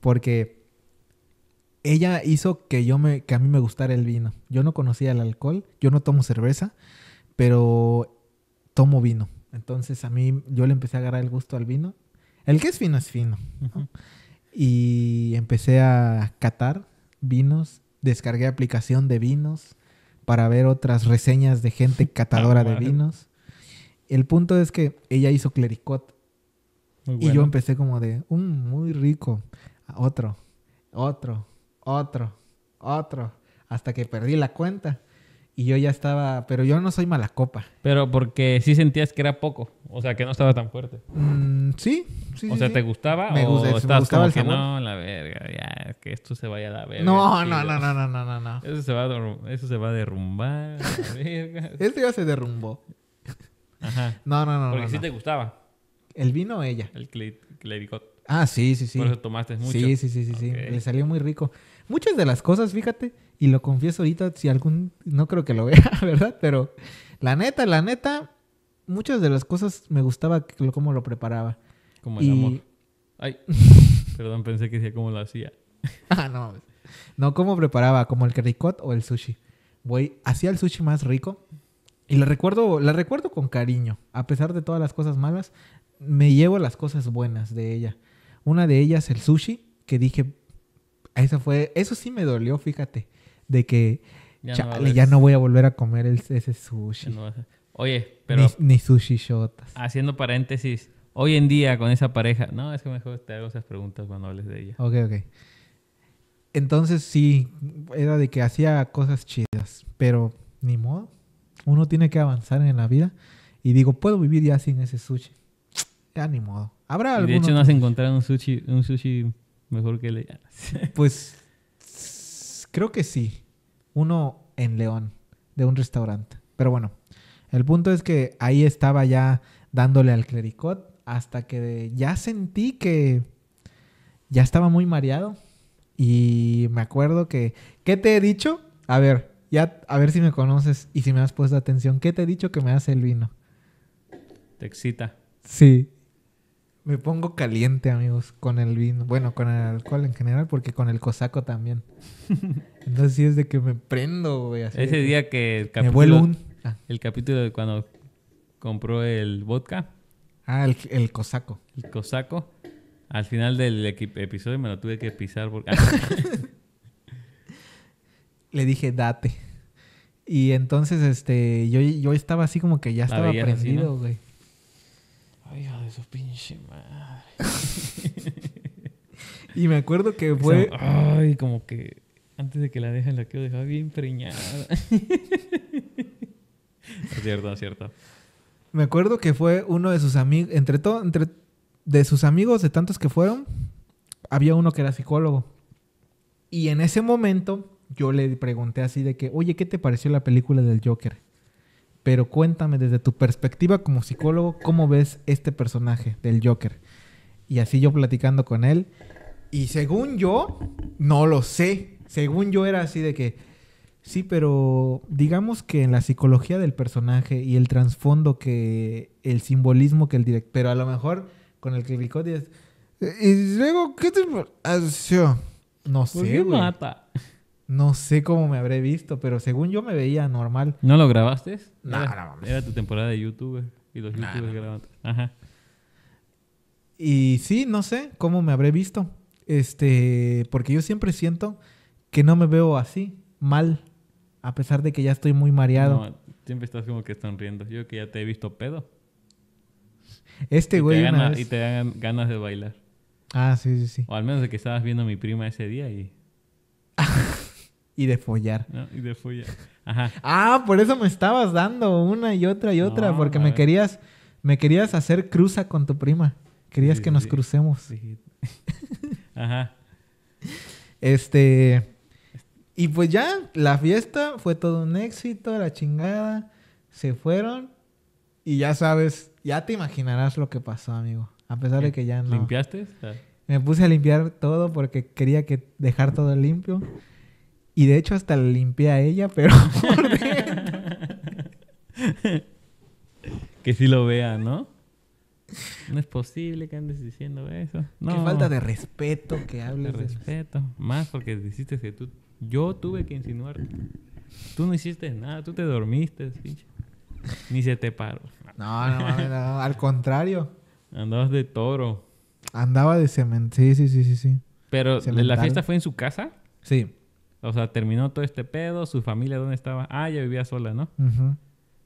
Porque ella hizo que yo me que a mí me gustara el vino. Yo no conocía el alcohol, yo no tomo cerveza, pero tomo vino. Entonces a mí yo le empecé a agarrar el gusto al vino. El que es fino es fino. Y empecé a catar vinos, descargué aplicación de vinos para ver otras reseñas de gente catadora de vinos. El punto es que ella hizo clericot. y yo empecé como de, un mm, muy rico. Otro, otro, otro, otro. Hasta que perdí la cuenta. Y yo ya estaba, pero yo no soy mala copa. Pero porque sí sentías que era poco, o sea, que no estaba tan fuerte. Mm, sí, sí. O sea, ¿te gustaba? Me o gustaba, el que no, la verga, ya, que esto se vaya a la verga. No, no, no, no, no, no, no, Eso se va a, eso se va a derrumbar, la Esto ya se derrumbó. Ajá. No, no, no. Porque sí te gustaba. El vino ella. El clericot. Ah, sí, sí, sí. Por eso tomaste mucho. Sí, sí, sí, sí, sí. Le salió muy rico. Muchas de las cosas, fíjate y lo confieso ahorita, si algún, no creo que lo vea, ¿verdad? Pero la neta, la neta, muchas de las cosas me gustaba cómo lo preparaba. Como el amor. Ay, perdón, pensé que decía cómo lo hacía. ah, no. No, cómo preparaba, como el caricot o el sushi. Güey, hacía el sushi más rico. Y la recuerdo, la recuerdo con cariño. A pesar de todas las cosas malas, me llevo las cosas buenas de ella. Una de ellas, el sushi, que dije, fue, eso sí me dolió, fíjate de que ya, no ya no voy a volver a comer ese sushi. Oye, pero... Ni, sushi shotas. Haciendo paréntesis, hoy en día con esa pareja... No, es que mejor te hago esas preguntas cuando hables de ella. Ok, ok. Entonces sí, era de que hacía cosas chidas, pero ni modo. Uno tiene que avanzar en la vida. Y digo, puedo vivir ya sin ese sushi. Ya ni modo. Habrá algo. De hecho, no has encontrado un sushi, un sushi mejor que el. pues creo que sí. Uno en León, de un restaurante. Pero bueno, el punto es que ahí estaba ya dándole al clericot hasta que ya sentí que ya estaba muy mareado. Y me acuerdo que, ¿qué te he dicho? A ver, ya, a ver si me conoces y si me has puesto atención. ¿Qué te he dicho que me hace el vino? Te excita. Sí, me pongo caliente, amigos, con el vino. Bueno, con el alcohol en general, porque con el cosaco también. Entonces sí es de que me prendo, güey. Ese día que el capítulo, ah. el capítulo de cuando compró el vodka. Ah, el, cosaco. El cosaco. Al final del episodio me lo tuve que pisar porque... Le dije, date. Y entonces, este, yo, yo estaba así como que ya estaba prendido, güey. Ay, de su pinche y me acuerdo que fue. ay, como que antes de que la dejen la quiero dejar bien preñada. cierto, cierto. Me acuerdo que fue uno de sus amigos, entre todos, entre de sus amigos, de tantos que fueron, había uno que era psicólogo. Y en ese momento yo le pregunté así de que, oye, ¿qué te pareció la película del Joker? Pero cuéntame desde tu perspectiva como psicólogo, ¿cómo ves este personaje del Joker? Y así yo platicando con él. Y según yo, no lo sé. Según yo era así de que, sí, pero digamos que en la psicología del personaje y el trasfondo que, el simbolismo que el director, pero a lo mejor con el clicote es... Y luego, ¿qué te ah, No pues sé. mata? No sé cómo me habré visto, pero según yo me veía normal. ¿No lo grabaste? No, era, tu temporada de YouTube eh, y los YouTubers Ajá. Y sí, no sé cómo me habré visto. Este, porque yo siempre siento que no me veo así, mal, a pesar de que ya estoy muy mareado. No, siempre estás como que sonriendo. Yo que ya te he visto pedo. Este güey. Y te dan ganas de bailar. Ah, sí, sí, sí. O al menos de que estabas viendo a mi prima ese día y. y de follar. y de follar. Ajá. Ah, por eso me estabas dando una y otra y otra, porque me querías, me querías hacer cruza con tu prima. Querías que nos crucemos. Ajá. Este. Y pues ya, la fiesta fue todo un éxito, la chingada. Se fueron. Y ya sabes, ya te imaginarás lo que pasó, amigo. A pesar de que ya no. ¿Limpiaste? Me puse a limpiar todo porque quería que dejar todo limpio. Y de hecho hasta le limpié a ella, pero que sí lo vea, ¿no? No es posible que andes diciendo eso. No. Qué falta de respeto que hables de respeto. Más porque dijiste que tú. Yo tuve que insinuar. Tú no hiciste nada, tú te dormiste, pinche. Ni se te paró. No, no, al contrario. Andabas de toro. Andaba de cemento. Sí, sí, sí, sí, sí. Pero la fiesta fue en su casa. Sí. O sea, terminó todo este pedo, su familia dónde estaba. Ah, ya vivía sola, ¿no?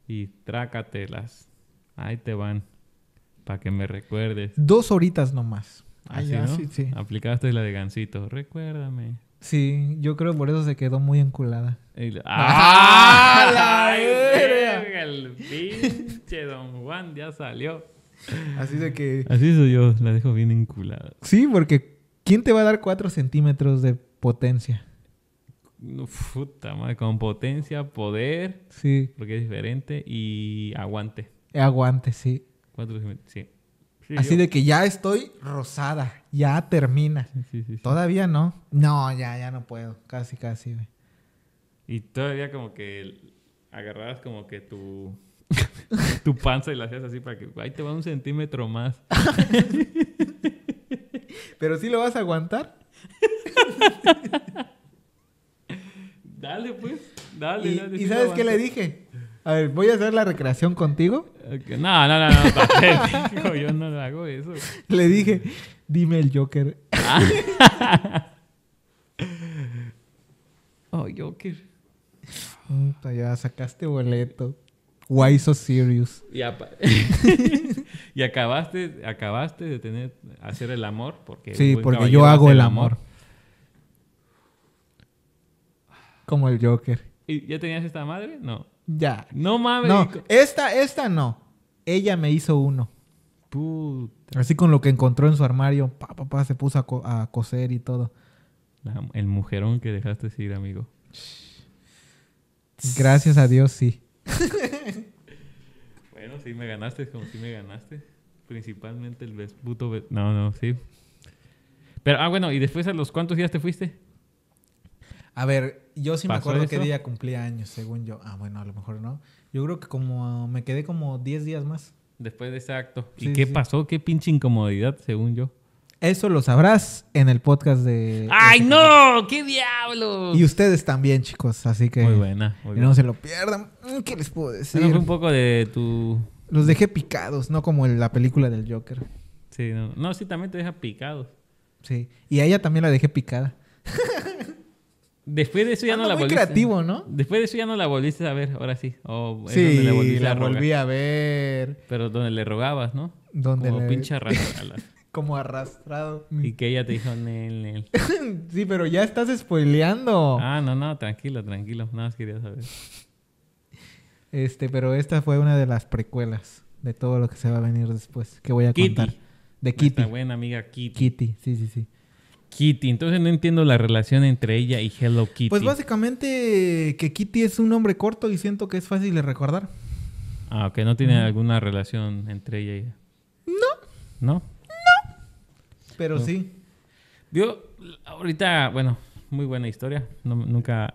Y trácatelas. Ahí te van. Para que me recuerdes. Dos horitas nomás. Ah, ¿Ah sí, ¿no? sí, sí. Aplicaste la de Gancito. Recuérdame. Sí, yo creo por eso se quedó muy enculada. ¡Ah! ¡Ah! ¡La El pinche Don Juan ya salió. Así de que. Así soy yo, la dejo bien enculada. Sí, porque ¿quién te va a dar cuatro centímetros de potencia? puta madre, con potencia, poder. Sí. Porque es diferente y aguante. Aguante, sí. Así de que ya estoy rosada, ya termina. todavía no. No, ya, ya no puedo. Casi, casi, Y todavía como que agarrabas como que tu, tu panza y la hacías así para que ahí te va un centímetro más. Pero sí lo vas a aguantar. dale, pues. Dale, y, dale. ¿Y sabes qué le dije? A ver, voy a hacer la recreación contigo. No, no, no, no, Yo no hago eso. Le dije, dime el Joker. oh, Joker. ya sacaste boleto. Why so serious? Y, acabaste, acabaste de tener, hacer el amor porque sí, porque yo hago el amor. amor. Como el Joker. ¿Y ya tenías esta madre? No. Ya. No mames. No, esta, esta no. Ella me hizo uno. Así con lo que encontró en su armario, pa, pa, se puso a, coser y todo. el mujerón que dejaste ir, amigo. Gracias a Dios, sí. bueno, sí me ganaste, como si me ganaste. Principalmente el puto... No, no, sí. Pero, ah, bueno, ¿y después a los cuántos días te fuiste? A ver, yo sí me acuerdo que qué día cumplía años, según yo. Ah, bueno, a lo mejor no. Yo creo que como ah, me quedé como 10 días más. Después de ese acto. ¿Y qué pasó? ¿Qué pinche incomodidad, según yo? Eso lo sabrás en el podcast de... ¡Ay, no! ¡Qué diablo! Y ustedes también, chicos. Así que... Muy buena. No se lo pierdan. Mm, ¿Qué les puedo decir? un poco de tu... Los dejé picados, no como en la película del Joker. Sí, no. no, sí, también te deja picados. Sí. Y a ella también la dejé picada. Después de eso ya no la volviste. creativo, ¿no? Después de eso ya no la volviste a ver, ahora sí. sí, la, volví a ver. Pero donde le rogabas, ¿no? Como pinche arrastrado. Como arrastrado. Y que ella te dijo, nel, nel. sí, pero ya estás spoileando. Ah, no, no, tranquilo, tranquilo. Nada más quería saber. Este, pero esta fue una de las precuelas de todo lo que se va a venir después, que voy a contar. De Kitty. buena amiga Kitty. Kitty, sí, sí, sí. Kitty. Entonces no entiendo la relación entre ella y Hello Kitty. Pues básicamente que Kitty es un nombre corto y siento que es fácil de recordar. Ah, ok. ¿No tiene alguna relación entre ella y ella? No. ¿No? No. Pero sí. Yo, ahorita, bueno, muy buena historia. nunca,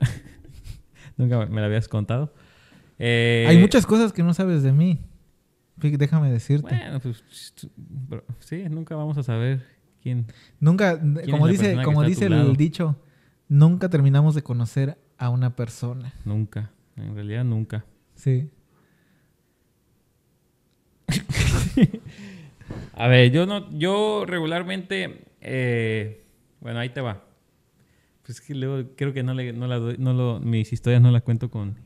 nunca me la habías contado. Eh, Hay muchas cosas que no sabes de mí. Déjame decirte. Bueno, pues, sí, nunca vamos a saber nunca, como dice, como dice el dicho, nunca terminamos de conocer a una persona. Nunca, en realidad nunca. Sí. a ver, yo no, yo regularmente, eh, bueno, ahí te va. Pues que luego creo que no, le, la doy, no lo, mis historias no las cuento con,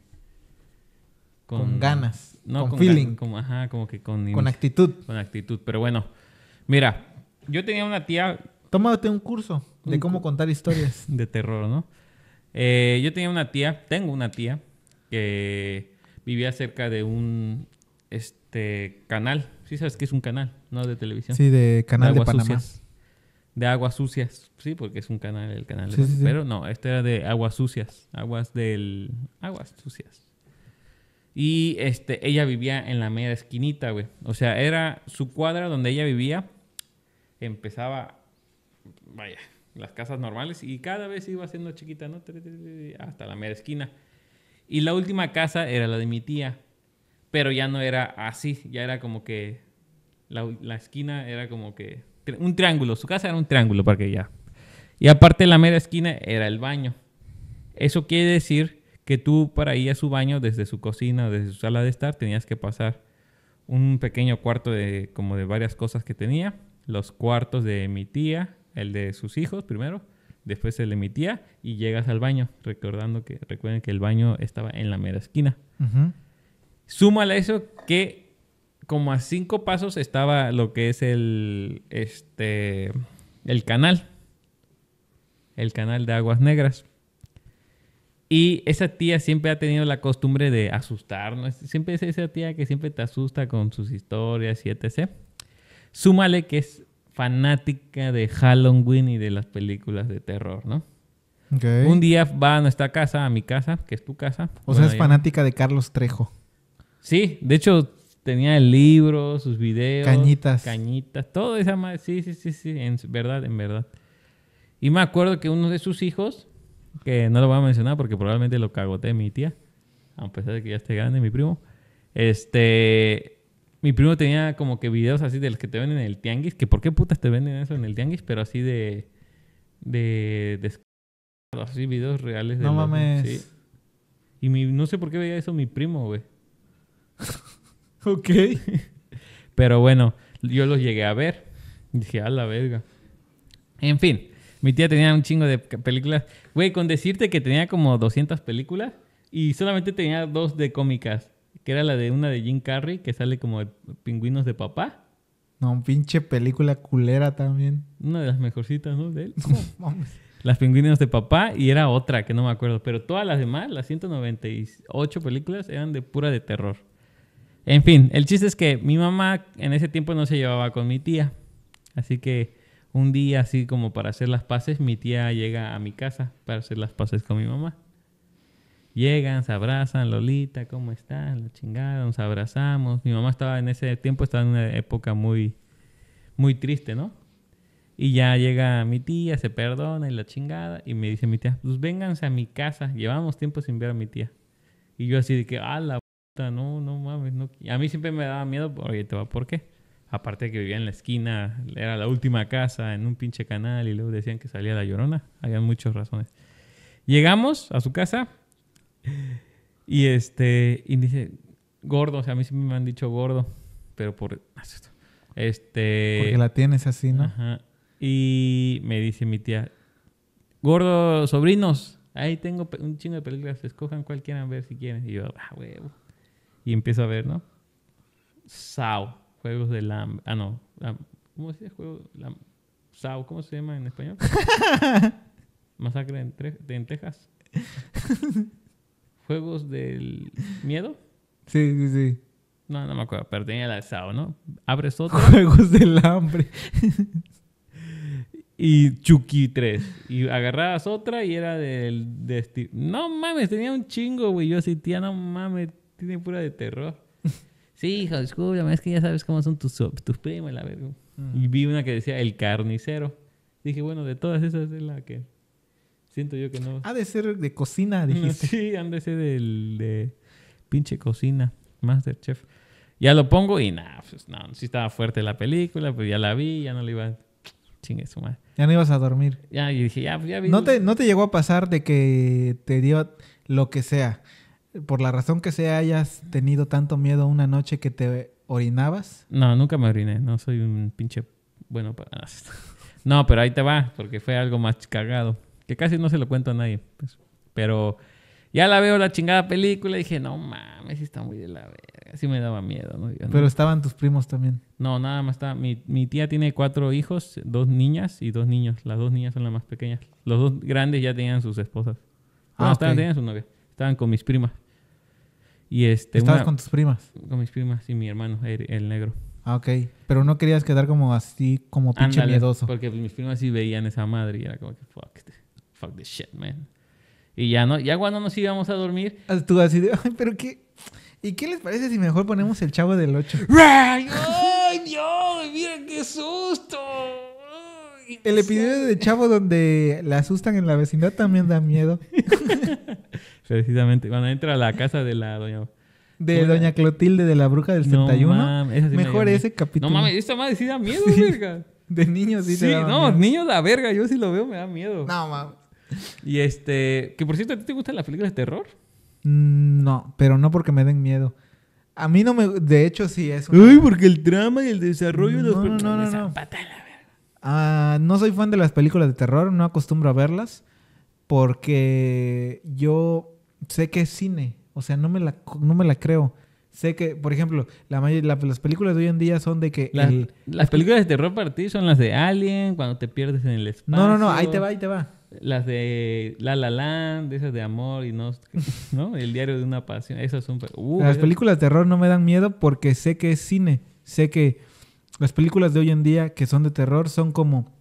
con, ganas, no, con, feeling, como, ajá, como que con, con actitud, con actitud. Pero bueno, mira, yo tenía una tía. Tómate un curso de cómo contar historias. de terror, ¿no? Eh, yo tenía una tía, tengo una tía, que vivía cerca de un este canal. Sí, sabes qué es un canal, ¿no? De televisión. Sí, de canal de, Panamá. De aguas sucias, sí, porque es un canal, el canal. de... Pero no, este era de aguas sucias, aguas del. Aguas sucias. Y este, ella vivía en la media esquinita, güey. O sea, era su cuadra donde ella vivía empezaba, vaya, las casas normales y cada vez iba siendo chiquita, ¿no? Hasta la mera esquina. Y la última casa era la de mi tía, pero ya no era así, ya era como que la, esquina era como que un triángulo, su casa era un triángulo para que ya. Y aparte la mera esquina era el baño. Eso quiere decir que tú para ir a su baño desde su cocina, desde su sala de estar, tenías que pasar un pequeño cuarto de como de varias cosas que tenía los cuartos de mi tía, el de sus hijos primero, después el de mi tía y llegas al baño, recordando que recuerden que el baño estaba en la mera esquina. Uh a eso que como a cinco pasos estaba lo que es el este el canal, el canal de aguas negras. Y esa tía siempre ha tenido la costumbre de asustarnos. Siempre es esa tía que siempre te asusta con sus historias y etc. Súmale que es fanática de Halloween y de las películas de terror, ¿no? Okay. Un día va a nuestra casa, a mi casa, que es tu casa. O sea, es fanática de Carlos Trejo. Sí, de hecho tenía el libro, sus videos. Cañitas. Cañitas, todo esa madre. Sí, sí, sí, sí, en verdad, en verdad. Y me acuerdo que uno de sus hijos, que no lo voy a mencionar porque probablemente lo cagoté mi tía, a pesar de que ya esté grande mi primo, este, mi primo tenía como que videos así de los que te venden en el tianguis, que por qué putas te venden eso en el tianguis, pero así de... de, de así videos reales de... No mames. Y mi, no sé por qué veía eso mi primo, güey. ok. pero bueno, yo los llegué a ver. Dije, a la verga. En fin, mi tía tenía un chingo de películas. Güey, con decirte que tenía como 200 películas y solamente tenía dos de cómicas que era la de una de Jim Carrey, que sale como pingüinos de papá. No, pinche película culera también. Una de las mejorcitas, ¿no? De él. las pingüinos de papá y era otra que no me acuerdo. Pero todas las demás, las 198 películas, eran de pura de terror. En fin, el chiste es que mi mamá en ese tiempo no se llevaba con mi tía. Así que un día, así como para hacer las paces, mi tía llega a mi casa para hacer las paces con mi mamá. Llegan, se abrazan, Lolita, ¿cómo estás? La chingada, nos abrazamos. Mi mamá estaba en ese tiempo, estaba en una época muy, muy triste, ¿no? Y ya llega mi tía, se perdona y la chingada. Y me dice mi tía, pues vénganse a mi casa. Llevamos tiempo sin ver a mi tía. Y yo así de que, ah, la puta, no, no mames. No. A mí siempre me daba miedo, oye, te va, ¿por qué? Aparte que vivía en la esquina, era la última casa, en un pinche canal. Y luego decían que salía la llorona. Había muchas razones. Llegamos a su casa, y este, y dice, gordo, o sea, a mí sí me han dicho gordo, pero por... Este... Porque la tienes así, ¿no? Ajá. Y me dice mi tía, gordo, sobrinos, ahí tengo un chingo de películas, escojan cuál quieran ver si quieren. Y yo, ah, huevo. Y empiezo a ver, ¿no? SAO, Juegos de la Ah, no. ¿Cómo se dice juego? SAO, ¿cómo se llama en español? Masacre de en Texas. juegos del miedo. Sí, sí, sí. No, no me acuerdo, pero tenía la de ¿no? Abres otro. Juegos del hambre. y Chucky 3. Y agarrabas otra y era del de No mames, tenía un chingo, güey. Yo así, tía, no mames, tiene pura de terror. sí, hijo, discúlpame, es que ya sabes cómo son tus, tus primas, la verdad. Mm. Y vi una que decía El Carnicero. Dije, bueno, de todas esas es la que Siento yo que no. Ha de ser de cocina, dijiste. Sí, ha de ser del, de pinche cocina, Masterchef. Ya lo pongo y nada, pues no, sí estaba fuerte la película, pues ya la vi, ya no le iba Chingue Ya no ibas a dormir. Ya, y dije, ya, ya vi. ¿No te, ¿No te llegó a pasar de que te dio lo que sea? Por la razón que sea, hayas tenido tanto miedo una noche que te orinabas. No, nunca me oriné, no soy un pinche bueno para... No, pero ahí te va, porque fue algo más cagado que casi no se lo cuento a nadie. Pues. Pero ya la veo la chingada película y dije, no mames, está muy de la verga. Así me daba miedo. ¿no? Pero estaban tus primos también. No, nada más está. Mi, tía tiene cuatro hijos, dos niñas y dos niños. Las dos niñas son las más pequeñas. Los dos grandes ya tenían sus esposas. Ah, no, estaban, tenían Estaban con mis primas. Y este, ¿Estabas con tus primas? Con mis primas y mi hermano, el, negro. Ah, ok. Pero no querías quedar como así, como pinche miedoso. Porque mis primas sí veían esa madre y era como que fuck. Este" fuck this shit, man. Y ya, no, ya cuando nos íbamos a dormir. Ah, tú así de, pero qué. ¿Y qué les parece si mejor ponemos el chavo del 8? ¡Ay, Dios! ¡Mira qué susto! el episodio de Chavo donde la asustan en la vecindad también da miedo. Precisamente, cuando entra a la casa de la doña. De Doña Clotilde de la Bruja del 71. No, mejor ese capítulo. No mames, Esto más sí da miedo, verga. De niños sí, no, No, niños la verga, yo sí lo veo, me da miedo. No mames y este, que por cierto, ¿a ti te gustan las películas de terror? Mm, no, pero no porque me den miedo. A mí no me. De hecho, sí es. Uy, porque el drama y el desarrollo no, de los no, no, no, Ah, no soy fan de las películas de terror, no acostumbro a verlas. Porque yo sé que es cine. O sea, no me la, no me la creo. Sé que, por ejemplo, la, las películas de hoy en día son de que. las películas de terror para ti son las de Alien, cuando te pierdes en el espacio. No, no, no, ahí te va, ahí te va. Las de La La Land, esas de amor y no, ¿no? El diario de una pasión, esas son... Uh, las películas de terror no me dan miedo porque sé que es cine, sé que las películas de hoy en día que son de terror son como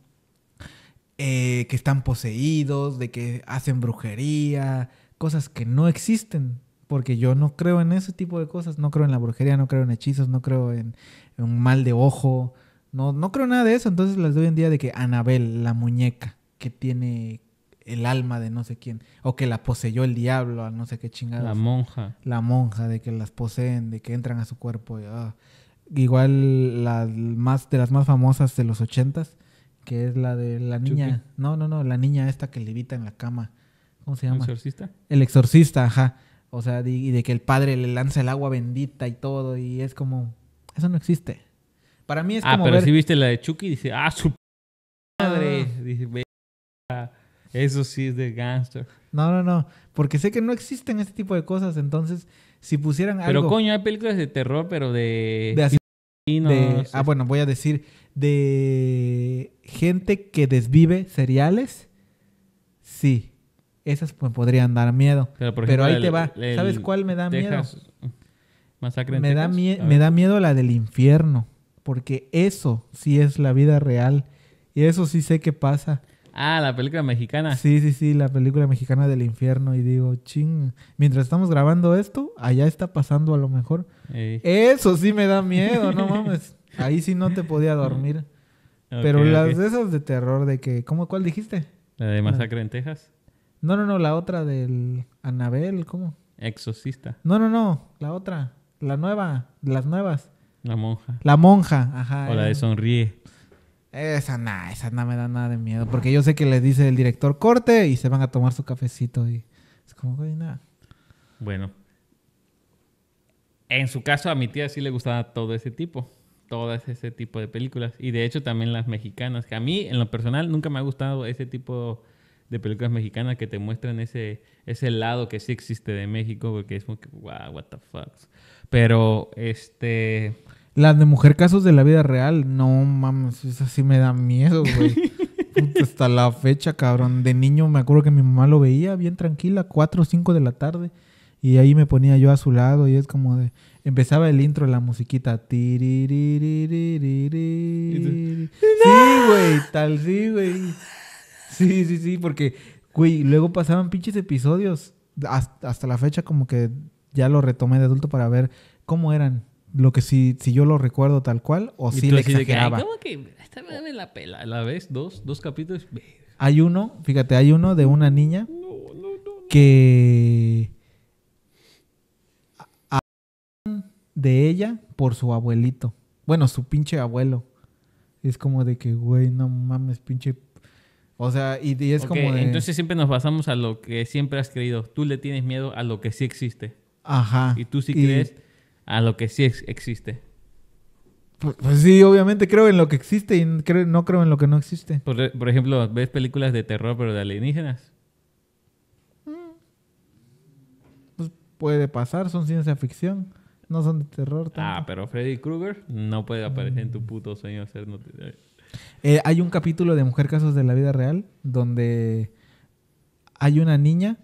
eh, que están poseídos, de que hacen brujería, cosas que no existen, porque yo no creo en ese tipo de cosas, no creo en la brujería, no creo en hechizos, no creo en, un mal de ojo, no, no creo nada de eso, entonces las de hoy en día de que Anabel, la muñeca, que tiene el alma de no sé quién, o que la poseyó el diablo, a no sé qué chingados. La monja. La monja, de que las poseen, de que entran a su cuerpo. Ah. Igual la más, de las más famosas de los ochentas, que es la de la niña. No, no, no, la niña esta que levita en la cama. ¿Cómo se llama? ¿El exorcista? El exorcista, ajá. O sea, y de que el padre le lanza el agua bendita y todo, y es como, eso no existe. Para mí es ah, como. Ah, pero si viste la de Chucky, dice, ah, su ah. madre. Eso sí es de gangster. No, no, no. Porque sé que no existen este tipo de cosas. Entonces, si pusieran algo. Pero coño, hay películas de terror, pero de. De, Ah, bueno, voy a decir. De gente que desvive cereales. Sí. Esas me podrían dar miedo. Pero, ahí te va. ¿Sabes cuál me da miedo? Uh, masacre me Da me da miedo la del infierno. Porque eso sí es la vida real. Y eso sí sé que pasa. Ah, la película mexicana. Sí, sí, sí, la película mexicana del infierno. Y digo, ching, mientras estamos grabando esto, allá está pasando a lo mejor. Eso sí me da miedo, no mames. Ahí sí no te podía dormir. Pero las de esas de terror, de que, ¿cómo cuál dijiste? La de Masacre en Texas. No, no, no, la otra del Anabel, ¿cómo? Exorcista. No, no, no, la otra, la nueva, las nuevas. La monja. La monja, ajá. O la de Sonríe. Esa nada, esa nada me da nada de miedo. Porque yo sé que les dice el director corte y se van a tomar su cafecito y es como, güey, nada. Bueno. En su caso, a mi tía sí le gustaba todo ese tipo. Todas ese tipo de películas. Y de hecho también las mexicanas. Que a mí, en lo personal, nunca me ha gustado ese tipo de películas mexicanas que te muestran ese, ese lado que sí existe de México. Porque es como que, wow, what the fuck. Pero, este... Las de mujer casos de la vida real, no mames, esa sí me da miedo, güey. hasta la fecha, cabrón. De niño me acuerdo que mi mamá lo veía bien tranquila, 4 o 5 de la tarde. Y ahí me ponía yo a su lado y es como de... Empezaba el intro, la musiquita. Sí, güey, tal, sí, güey. Sí, sí, sí, porque, güey, luego pasaban pinches episodios. hasta la fecha como que ya lo retomé de adulto para ver cómo eran lo que si, si yo lo recuerdo tal cual o si le exageraba. que, ¿Cómo que esta me da la pela? ¿La ves? ¿Dos, dos capítulos? Hay uno, fíjate, hay uno de una niña no, no, no, que de ella por su abuelito. Bueno, su pinche abuelo. Es como de que, güey, no mames, pinche... O sea, y, es como de... Entonces siempre nos basamos a lo que siempre has creído. Tú le tienes miedo a lo que sí existe. Ajá. Y tú sí crees a lo que sí existe. Pues, pues, sí, obviamente creo en lo que existe y no creo en lo que no existe. E, por, ejemplo, ¿ves películas de terror pero de alienígenas? Mm. Pues puede pasar, son ciencia ficción. No son de terror. Ah, pero Freddy Krueger no puede aparecer en tu mm. puto sueño. Hacer eh, hay un capítulo de Mujer Casos de la Vida Real donde hay una niña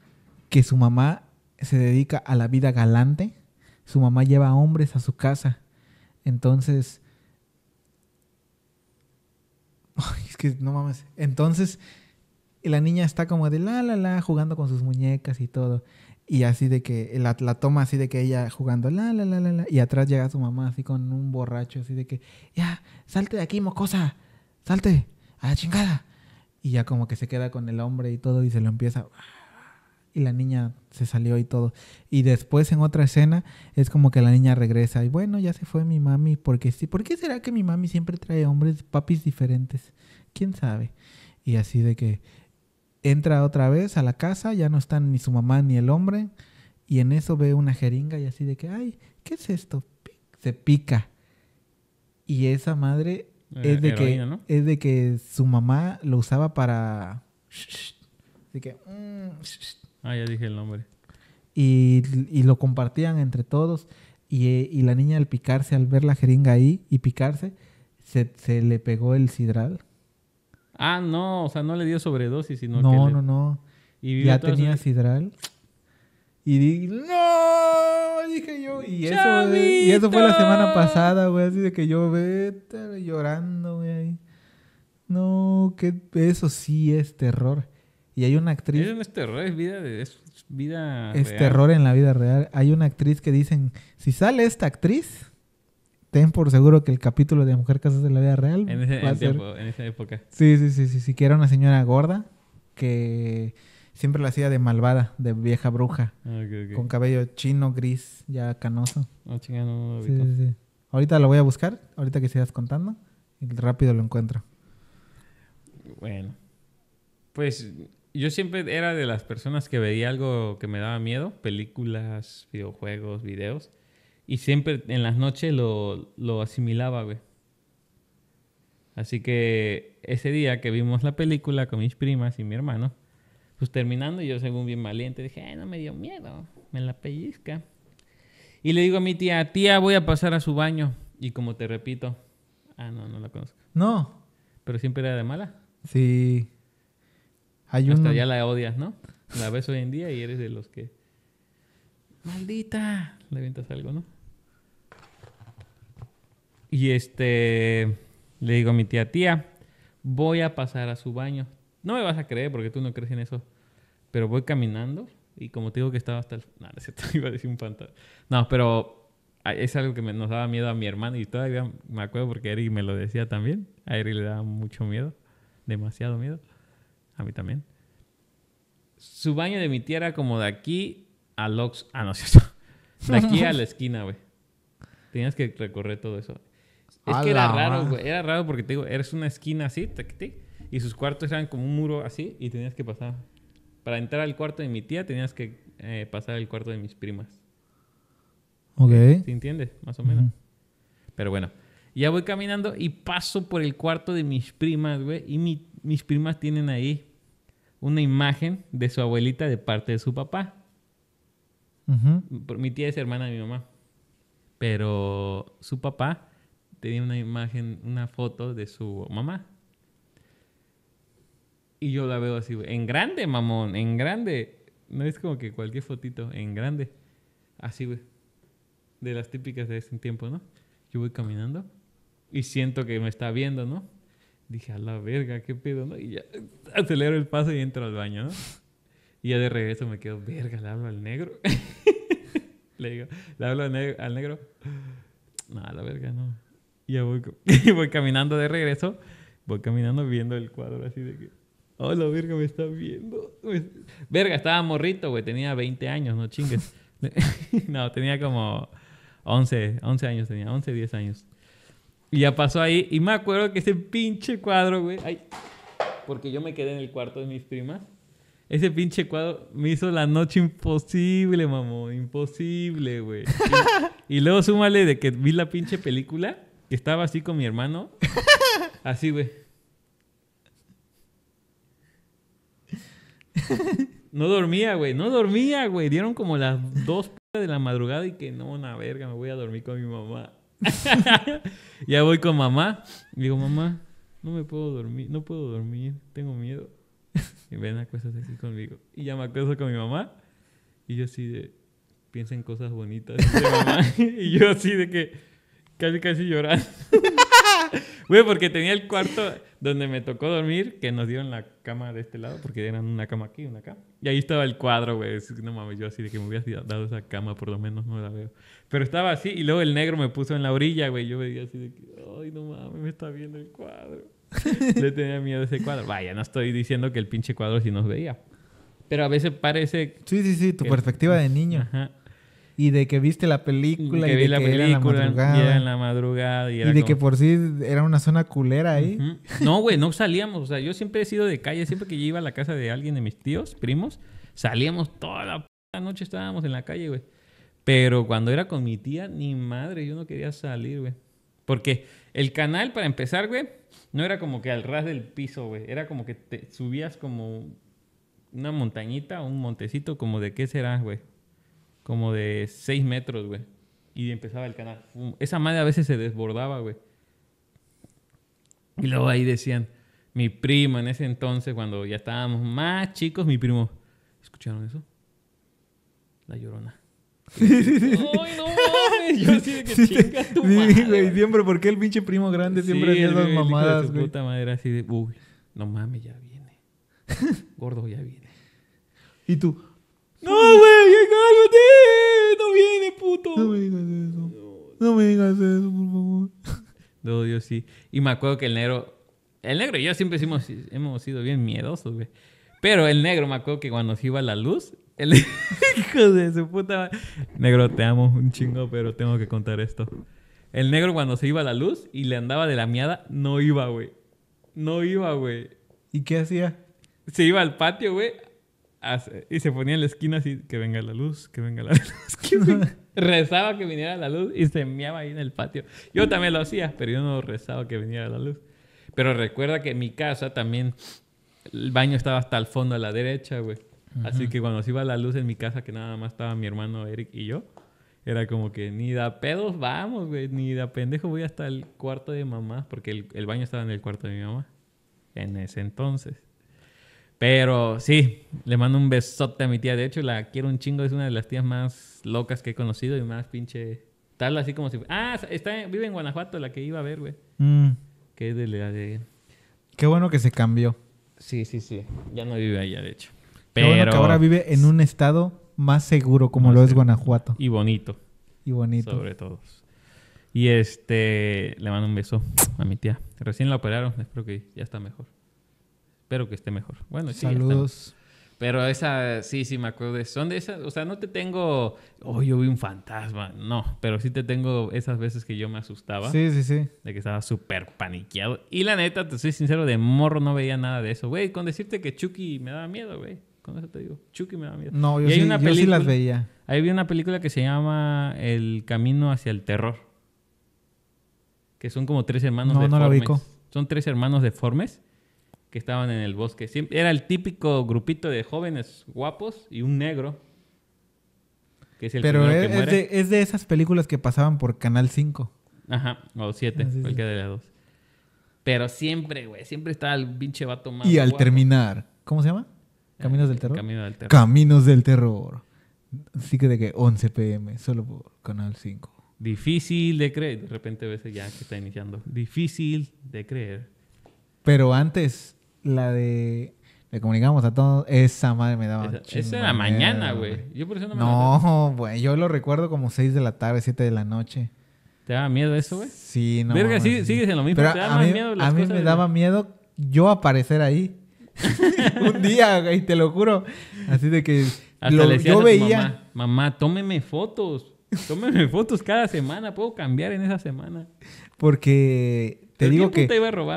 que su mamá se dedica a la vida galante su mamá lleva hombres a su casa. Entonces, es que no mames. Entonces, la niña está como de la, la, la, jugando con sus muñecas y todo. Y así de que la, la, toma así de que ella jugando la, la, la, la, la. Y atrás llega su mamá así con un borracho así de que, ya, salte de aquí, mocosa, salte, a la chingada. Y ya como que se queda con el hombre y todo y se lo empieza y la niña se salió y todo. Y después en otra escena es como que la niña regresa y bueno, ya se fue mi mami, porque sí, ¿por qué será que mi mami siempre trae hombres, papis diferentes? ¿Quién sabe? Y así de que entra otra vez a la casa, ya no están ni su mamá ni el hombre, y en eso ve una jeringa y así de que, ay, ¿qué es esto? Se pica. Y esa madre eh, es, de que, es de que su mamá lo usaba para... Así que... Mm, Ah, ya dije el nombre. Y, lo compartían entre todos. Eh, y, la niña al picarse, al ver la jeringa ahí y picarse, se, le pegó el sidral. Ah, no, o sea, no le dio sobredosis, sino no, que. No, no, no. Y ya tenía sidral. Y dije, ¡No! Dije yo. Y eso, fue la semana pasada, güey. Así de que yo, vete llorando, güey. No, que eso sí es terror. Y hay una actriz. Es terror, es vida, es vida. Es terror en la vida real. Hay una actriz que dicen: si sale esta actriz, ten por seguro que el capítulo de Mujer Casas de la Vida Real. En, ese, tiempo, en esa época. Sí, sí, sí, sí, Si una señora gorda que siempre la hacía de malvada, de vieja bruja. Ah, con cabello chino, gris, ya canoso. Ah, sí, sí. Ahorita lo voy a buscar, ahorita que sigas contando. Y rápido lo encuentro. Bueno. Pues yo siempre era de las personas que veía algo que me daba miedo, películas, videojuegos, videos, y siempre en las noches lo, asimilaba, güey. Así que ese día que vimos la película con mis primas y mi hermano, pues terminando, yo según bien valiente dije, no me dio miedo, me la pellizca. Y le digo a mi tía, tía, voy a pasar a su baño. Y como te repito, ah, no, no la conozco. No. Pero siempre era de mala. Sí. Hasta ya la odias, ¿no? La ves hoy en día y eres de los que... Maldita. Le avientas algo, ¿no? Y este... Le digo a mi tía, tía, voy a pasar a su baño. No me vas a creer porque tú no crees en eso. Pero voy caminando y como te digo que estaba hasta el... No, iba a decir un fantasma. No, pero es algo que nos daba miedo a mi hermana y todavía me acuerdo porque Eric me lo decía también. A Eric le daba mucho miedo, demasiado miedo a mí también. Su baño de mi tía era como de aquí a los Ah, no, cierto. De aquí a la esquina, güey. Tenías que recorrer todo eso. Es que era raro, güey. Era raro porque te digo, eres una esquina así, y sus cuartos eran como un muro así y tenías que pasar. Para entrar al cuarto de mi tía tenías que eh, pasar al cuarto de mis primas. Ok. ¿Se entiende? Más o menos. Pero bueno, ya voy caminando y paso por el cuarto de mis primas, güey. Y mi, mis primas tienen ahí una imagen de su abuelita de parte de su papá. Mi tía es hermana de mi mamá. Pero su papá tenía una imagen, una foto de su mamá. Y yo la veo así, en grande, mamón, en grande. No es como que cualquier fotito, en grande. Así, güey. De las típicas de ese tiempo, ¿no? Yo voy caminando y siento que me está viendo, ¿no? Dije, a la verga, qué pedo, ¿no? Y ya acelero el paso y entro al baño, ¿no? Y ya de regreso me quedo, verga, le hablo al negro. le digo, le hablo al, negro. No, a la verga, no. Y ya voy, voy caminando de regreso, voy caminando viendo el cuadro así de que, oh, la verga, me está viendo. Verga, estaba morrito, güey, tenía 20 años, no chingues. no, tenía como 11, 11 años, tenía 11, 10 años. Y ya pasó ahí. Y me acuerdo que ese pinche cuadro, güey. Ay, porque yo me quedé en el cuarto de mis primas. Ese pinche cuadro me hizo la noche imposible, mamón. Imposible, güey. Y, luego súmale de que vi la pinche película. Que estaba así con mi hermano. Así, güey. No dormía, güey. No dormía, güey. Dieron como las dos de la madrugada y que no, una verga, me voy a dormir con mi mamá. ya voy con mamá. Digo, mamá, no me puedo dormir, no puedo dormir, tengo miedo. y ven, cosas así conmigo. Y ya me acuerdo con mi mamá. Y yo así de, piensa en cosas bonitas. y yo así de que, casi, casi llorar Güey, porque tenía el cuarto donde me tocó dormir, que nos dieron la cama de este lado, porque eran una cama aquí, una cama. Y ahí estaba el cuadro, güey. No mames, yo así de que me hubieras dado esa cama, por lo menos no la veo. Pero estaba así, y luego el negro me puso en la orilla, güey. Yo veía así de que, ay, no mames, me está viendo el cuadro. Le tenía miedo ese cuadro. Vaya, no estoy diciendo que el pinche cuadro sí nos veía. Pero a veces parece. Sí, sí, sí, tu perspectiva de niño. Ajá y de que viste la película. y de que era en la madrugada. Y de que por sí era una zona culera ahí. No, güey, no salíamos. O sea, yo siempre he sido de calle. Siempre que yo iba a la casa de alguien de mis tíos, primos, salíamos toda la noche, estábamos en la calle, güey. Pero cuando era con mi tía, ni madre, yo no quería salir, güey. Porque el canal, para empezar, güey, no era como que al ras del piso, güey. Era como que te subías como una montañita, un montecito, como de qué serás, güey como de 6 metros, güey. Y empezaba el canal. Esa madre a veces se desbordaba, güey. Y luego ahí decían, mi primo en ese entonces, cuando ya estábamos más chicos, mi primo, ¿escucharon eso? La llorona. ¡Ay, no mames! Yo así que chinga tu madre. siempre, porque el pinche primo grande siempre hacía esas mamadas, puta madre así de, no mames, ya viene. Gordo, ya viene. Y tú, no, güey, cálmate. No viene, puto. No me digas eso. No me digas eso, por favor. No, yo sí. Y me acuerdo que el negro. El negro y yo siempre hemos, sido bien miedosos, güey. Pero el negro, me acuerdo que cuando se iba la luz, el hijo de su puta. Negro, te amo un chingo, pero tengo que contar esto. El negro, cuando se iba la luz y le andaba de la miada, no iba, güey. No iba, güey. ¿Y qué hacía? Se iba al patio, güey, y se ponía en la esquina así, que venga la luz, que venga la luz. rezaba que viniera la luz y se meaba ahí en el patio. Yo también lo hacía, pero yo no rezaba que viniera la luz. Pero recuerda que en mi casa también el baño estaba hasta el fondo a la derecha, güey. Así que cuando se iba la luz en mi casa, que nada más estaba mi hermano Eric y yo, era como que ni da pedos vamos, güey, ni da pendejo voy hasta el cuarto de mamá, porque el, el baño estaba en el cuarto de mi mamá en ese entonces. Pero sí, le mando un besote a mi tía. De hecho, la quiero un chingo. Es una de las tías más locas que he conocido y más pinche. Tal así como si. Ah, está, vive en Guanajuato, la que iba a ver, güey. Mm. Que de la de. Qué bueno que se cambió. Sí, sí, sí. Ya no vive allá, de hecho. Pero. que ahora vive en un estado más seguro, como lo es Guanajuato. Y bonito. Y bonito. Sobre todo. Y este. Le mando un beso a mi tía. Recién la operaron. Espero que ya está mejor. Espero que esté mejor. Bueno, Saludos. pero esa, sí, sí, me acuerdo Son de esas, o sea, no te tengo, oh, yo vi un fantasma, no, pero sí te tengo esas veces que yo me asustaba. Sí, sí, sí. De que estaba súper paniqueado. Y la neta, te soy sincero, de morro no veía nada de eso, güey. Con decirte que Chucky me daba miedo, güey. Con eso te digo, Chucky me daba miedo. No, yo, sí, las veía. Ahí vi una película que se llama El Camino hacia el Terror. Que son como tres hermanos deformes. No, la Son tres hermanos deformes que estaban en el bosque. era el típico grupito de jóvenes guapos y un negro. es Pero e, es, de, esas películas que pasaban por Canal 5. Ajá, o 7, ah, de las dos. Pero siempre, güey, siempre estaba el pinche vato más. Y al terminar, ¿cómo se llama? Eh, ¿Caminos del Terror? Caminos del terror. Caminos del Terror. Así que de que 11 pm, solo por Canal 5. Difícil de creer. De repente a veces ya que está iniciando. Difícil de creer. Pero antes, la de le comunicamos a todos. Esa madre me daba. Esa, esa era mañana, güey. Yo por eso no me No, güey. Yo lo recuerdo como 6 de la tarde, 7 de la noche. ¿Te daba miedo eso, güey? Sí, no. Verga, sí, sigues en lo mismo. ¿Te daba a miedo las A mí me daba miedo yo aparecer ahí. Un día, güey, te lo juro. Así de que yo veía. mamá, tómeme fotos. Tómeme fotos cada semana. Puedo cambiar en esa semana. Porque te digo que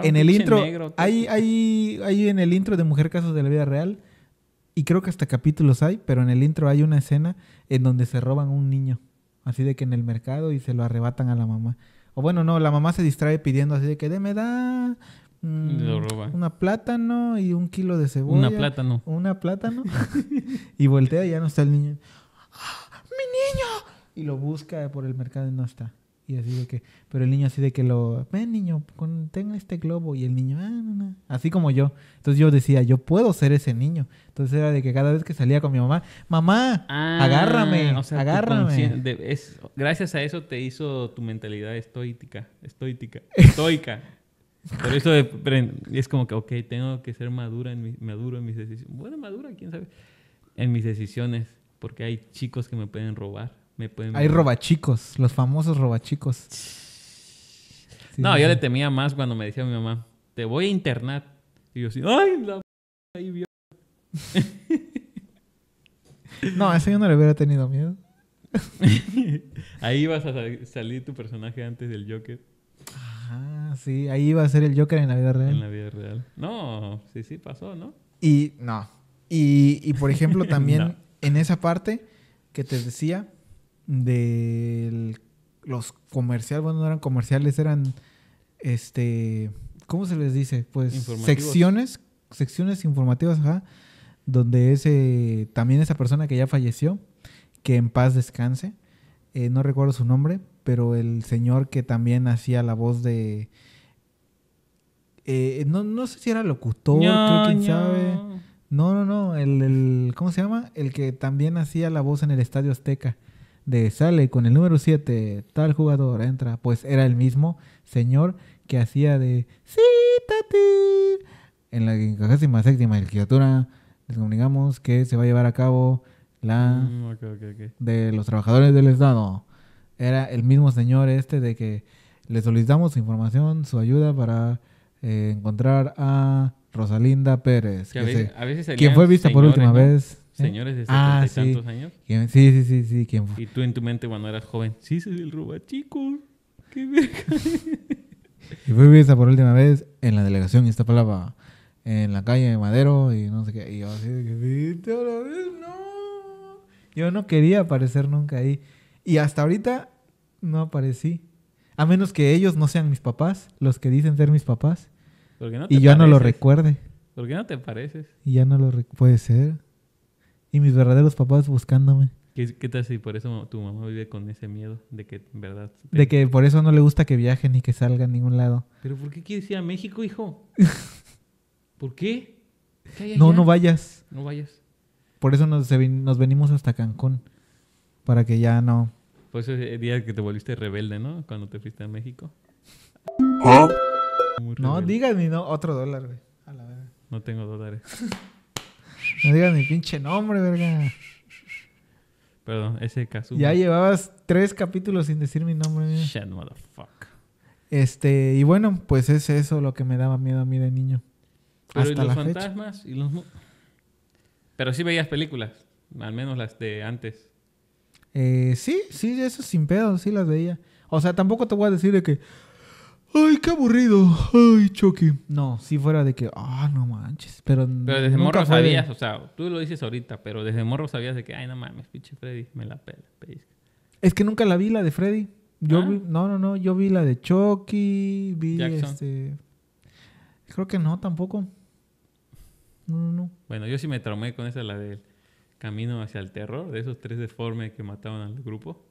en el intro hay, hay, hay en el intro de Mujer Casos de la Vida Real y creo que hasta capítulos hay, pero en el intro hay una escena en donde se roban un niño, así de que en el mercado y se lo arrebatan a la mamá. O bueno, no, la mamá se distrae pidiendo así de que deme da mm, una plátano y un kilo de cebolla. Una plátano. Una plátano. y voltea y ya no está el niño. ¡Ah, ¡Mi niño! Y lo busca por el mercado y no está. Y así de que, pero el niño así de que lo, ven niño, con, tenga este globo. Y el niño, ah, así como yo. Entonces yo decía, yo puedo ser ese niño. Entonces era de que cada vez que salía con mi mamá, mamá, ah, agárrame, agárrame. gracias a eso te hizo tu mentalidad estoica, estoica, estoica. por eso de, es como que, ok, tengo que ser madura en mi, maduro en mis decisiones. Bueno, madura, quién sabe. En mis decisiones, porque hay chicos que me pueden robar. Hay robachicos, los famosos robachicos. no, yo le temía más cuando me decía mi mamá, te voy a internar. Y yo así, ¡ay, la ahí No, a eso yo no le hubiera tenido miedo. ahí ibas a salir tu personaje antes del Joker. Ajá, ah, sí, ahí iba a ser el Joker en la vida real. En la vida real. No, sí, sí, pasó, ¿no? Y no. Y, por ejemplo, también en esa parte que te decía, de los comerciales, bueno, no eran comerciales, eran, este, ¿cómo se les dice? Pues secciones, secciones informativas, ajá, donde ese, también esa persona que ya falleció, que en paz descanse, eh, no recuerdo su nombre, pero el señor que también hacía la voz de... Eh, no, no, sé si era locutor, no, sabe. No, no, no, el, ¿cómo se llama? El que también hacía la voz en el Estadio Azteca de sale con el número 7, tal jugador entra, pues era el mismo señor que hacía de sí, En la 57 séptima legislatura les comunicamos que se va a llevar a cabo la mm, de los trabajadores del Estado. Era el mismo señor este de que le solicitamos su información, su ayuda para eh, encontrar a Rosalinda Pérez, que quien fue vista por última vez señores de ah, setenta ah, y tantos años. Sí, sí, sí, sí. ¿Quién? Y tú en tu mente cuando eras joven, sí, soy el robachico. Qué verga. y fui vista por última vez en la delegación y esta palabra en la calle de Madero y no sé qué. Y yo así, no. Yo no quería aparecer nunca ahí. Y hasta ahorita no aparecí. A menos que ellos no sean mis papás, los que dicen ser mis papás. y yo no lo recuerde. ¿Por qué no te pareces? Y ya no lo Puede ser y mis verdaderos papás buscándome. ¿Qué, qué tal si por eso tu mamá vive con ese miedo de que, verdad... De que por eso no le gusta que viajen ni que salga a ningún lado. ¿Pero por qué quieres ir a México, hijo? ¿Por qué? no, no vayas. No vayas. Por eso nos, venimos hasta Cancún, para que ya no... pues eso el día que te volviste rebelde, ¿no? Cuando te fuiste a México. ¿Oh? No, díganme, no, otro dólar, güey. A la verdad. No tengo dólares. No digas mi pinche nombre, verga. Perdón, ese caso. Ya llevabas tres capítulos sin decir mi nombre. Shit, motherfucker. Este, y bueno, pues es eso lo que me daba miedo a mí de niño. Pero Hasta y los fantasmas y los. Pero sí veías películas, al menos las de antes. Eh, sí, sí, eso sin pedo, sí las veía. O sea, tampoco te voy a decir de que, Ay, qué aburrido. Ay, Chucky. No, si fuera de que, ah, no manches. Pero, desde morro sabías, o sea, tú lo dices ahorita, pero desde morro sabías de que, ay, no mames, pinche Freddy, me la pela. Es que nunca la vi, la de Freddy. Yo ah. no, no, no, yo vi la de Chucky, vi este. Creo que no, tampoco. No, no, no. Bueno, yo sí me traumé con esa, la del camino hacia el terror, de esos tres deformes que mataban al grupo